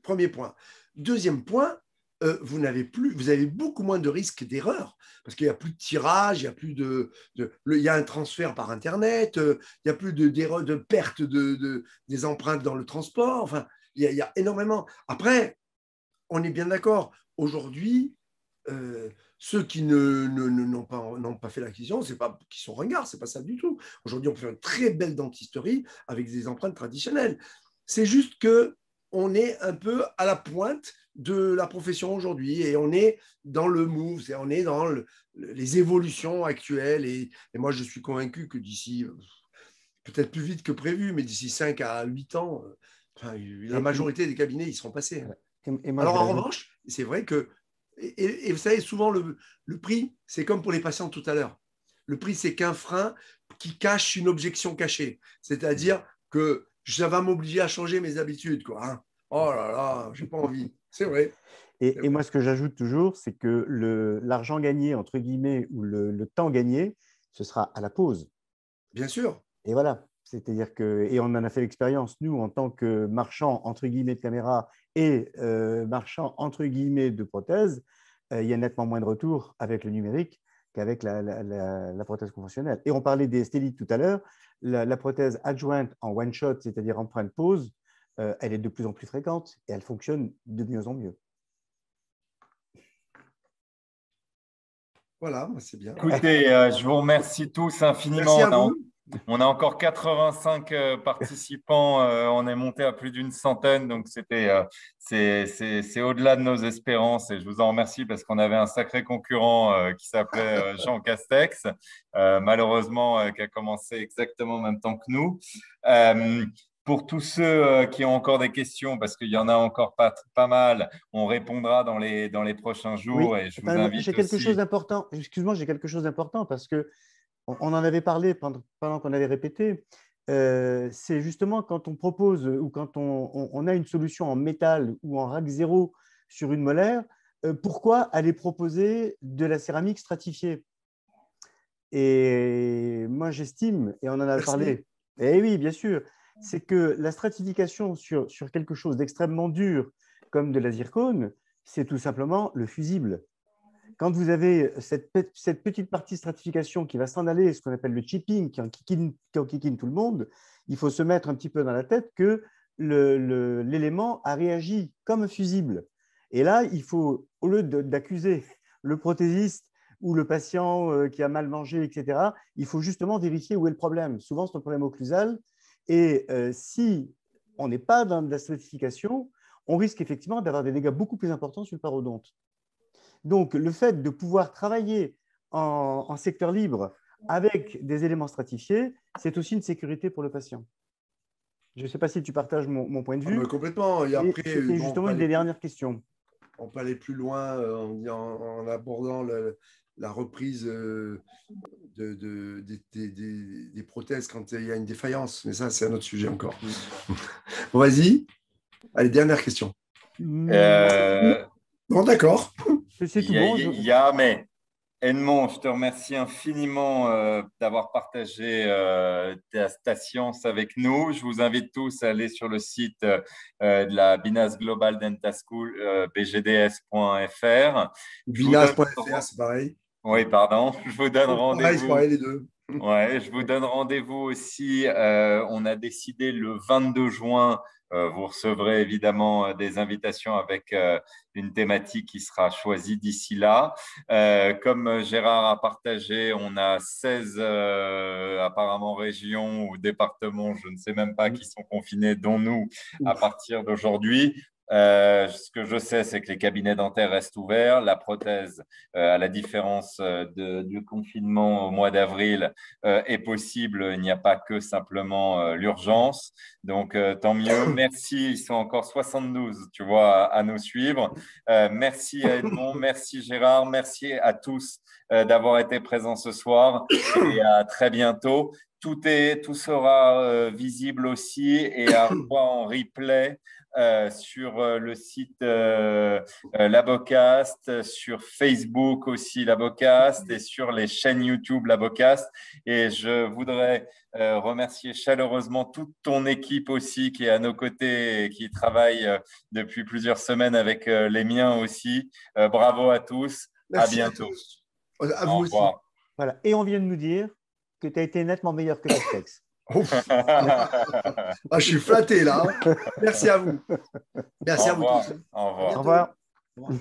Premier point. Deuxième point, euh, vous n'avez vous avez beaucoup moins de risques d'erreur parce qu'il n'y a plus de tirage, il y a plus il y a un transfert par internet, euh, il n'y a plus de de, perte des empreintes dans le transport. Enfin, il y a, énormément. Après, on est bien d'accord. Aujourd'hui, euh, ceux qui n'ont ne, n'ont pas, pas, fait l'acquisition, c'est pas qui sont ringards, c'est pas ça du tout. Aujourd'hui, on fait une très belle dentisterie avec des empreintes traditionnelles. C'est juste que on est un peu à la pointe de la profession aujourd'hui et on est dans le move, on est dans les évolutions actuelles et, moi je suis convaincu que d'ici, peut-être plus vite que prévu, mais d'ici 5 à 8 ans, euh, enfin, la majorité des cabinets ils seront passés. Alors en revanche, c'est vrai que et, vous savez, souvent, le, prix, c'est comme pour les patients tout à l'heure. Le prix, c'est qu'un frein qui cache une objection cachée. C'est-à-dire que ça va m'obliger à changer mes habitudes. Quoi, hein. Oh là là, j'ai pas envie. C'est vrai. Et, moi, ce que j'ajoute toujours, c'est que l'argent gagné, entre guillemets, ou le, temps gagné, ce sera à la pause. Bien sûr. Et voilà. C'est-à-dire que, et on en a fait l'expérience, nous, en tant que marchand, entre guillemets, de caméra et euh, marchand, entre guillemets, de prothèse, euh, il y a nettement moins de retours avec le numérique qu'avec la, prothèse conventionnelle. Et on parlait des stélites tout à l'heure, la, prothèse adjointe en one-shot, c'est-à-dire en de pause, euh, elle est de plus en plus fréquente et elle fonctionne de mieux en mieux. Voilà, c'est bien. Écoutez, je vous remercie tous infiniment. Merci on a encore 85 euh, participants. Euh, on est monté à plus d'une centaine. Donc, c'était, euh, c'est, au-delà de nos espérances. Et je vous en remercie parce qu'on avait un sacré concurrent qui s'appelait Jean Castex, malheureusement, qui a commencé exactement en même temps que nous. Pour tous ceux qui ont encore des questions, parce qu'il y en a encore pas, pas mal, on répondra dans les, dans les prochains jours. Et je vous J'ai quelque chose d'important. Excuse-moi, j'ai quelque chose d'important parce que on, en avait parlé pendant, qu'on avait répété, euh, c'est justement quand on propose ou quand on, a une solution en métal ou en rack zéro sur une molaire, euh, pourquoi aller proposer de la céramique stratifiée Et moi, j'estime, et on en a parlé, et eh oui, bien sûr, c'est que la stratification sur, sur quelque chose d'extrêmement dur comme de la zircone, c'est tout simplement le fusible quand vous avez euh, cette, petite partie stratification qui va s'en aller, ce qu'on appelle le chipping, qui en kikine, tout le monde, il faut se mettre un petit peu dans la tête que l'élément a réagi comme fusible. Et là, il faut, au lieu d'accuser le prothésiste ou le patient euh, qui a mal mangé, etc., il faut justement vérifier où est le problème. Souvent, c'est un problème occlusal. Et euh, si on n'est pas dans la stratification, on risque effectivement d'avoir des dégâts beaucoup plus importants sur le parodonte. Donc, le fait de pouvoir travailler en, secteur libre avec des éléments stratifiés, c'est aussi une sécurité pour le patient. Je ne sais pas si tu partages mon, point de ah, vue. complètement. C'est justement une des dernières questions. On peut aller plus loin euh, en, abordant la reprise euh, de, des, prothèses quand il y a une défaillance. Mais ça, c'est un autre sujet encore. Mm. Vas-y. Allez, dernière question. Mm. Euh, bon, d'accord. C'est tout bon. Il y a, mais Edmond, je te remercie infiniment euh, d'avoir partagé euh, ta, science avec nous. Je vous invite tous à aller sur le site euh, de la Binas Global Dental School, bgds.fr. Binas.fr, c'est pareil. Oui, pardon. *laughs* Je vous donne rendez-vous. Pareil, les deux. ouais, je vous donne rendez-vous aussi. on a décidé le 22 juin euh, vous recevrez évidemment euh, des invitations avec euh, une thématique qui sera choisie d'ici là. comme Gérard a partagé, on a 16 apparemment régions ou départements, je ne sais même pas, mmh. qui sont confinés, dont nous, à partir d'aujourd'hui. Euh, ce que je sais, c'est que les cabinets dentaires restent ouverts. La prothèse, euh, à la différence euh, de, du confinement au mois d'avril, euh, est possible. Il n'y a pas que simplement euh, l'urgence. Donc, euh, tant mieux. *coughs* Merci. Ils sont encore 72, tu vois, à, nous suivre. merci à Edmond. Merci Gérard. Merci à tous d'avoir été présents ce soir. Et à très bientôt. Tout, est, tout sera euh, visible aussi et à revoir *coughs* en replay euh, sur euh, le site Labocast, sur Facebook aussi Labocast et sur les chaînes YouTube Labocast. Et je voudrais remercier chaleureusement toute ton équipe aussi qui est à nos côtés et qui travaille depuis plusieurs semaines avec les miens aussi. bravo à tous. Merci à bientôt. vous Au revoir. Aussi. Voilà. Et on vient de nous dire que tu as été nettement meilleur que Castex. *laughs* ah, je suis flatté là. Hein. Merci à vous. Merci à vous tous. Au revoir. Au revoir.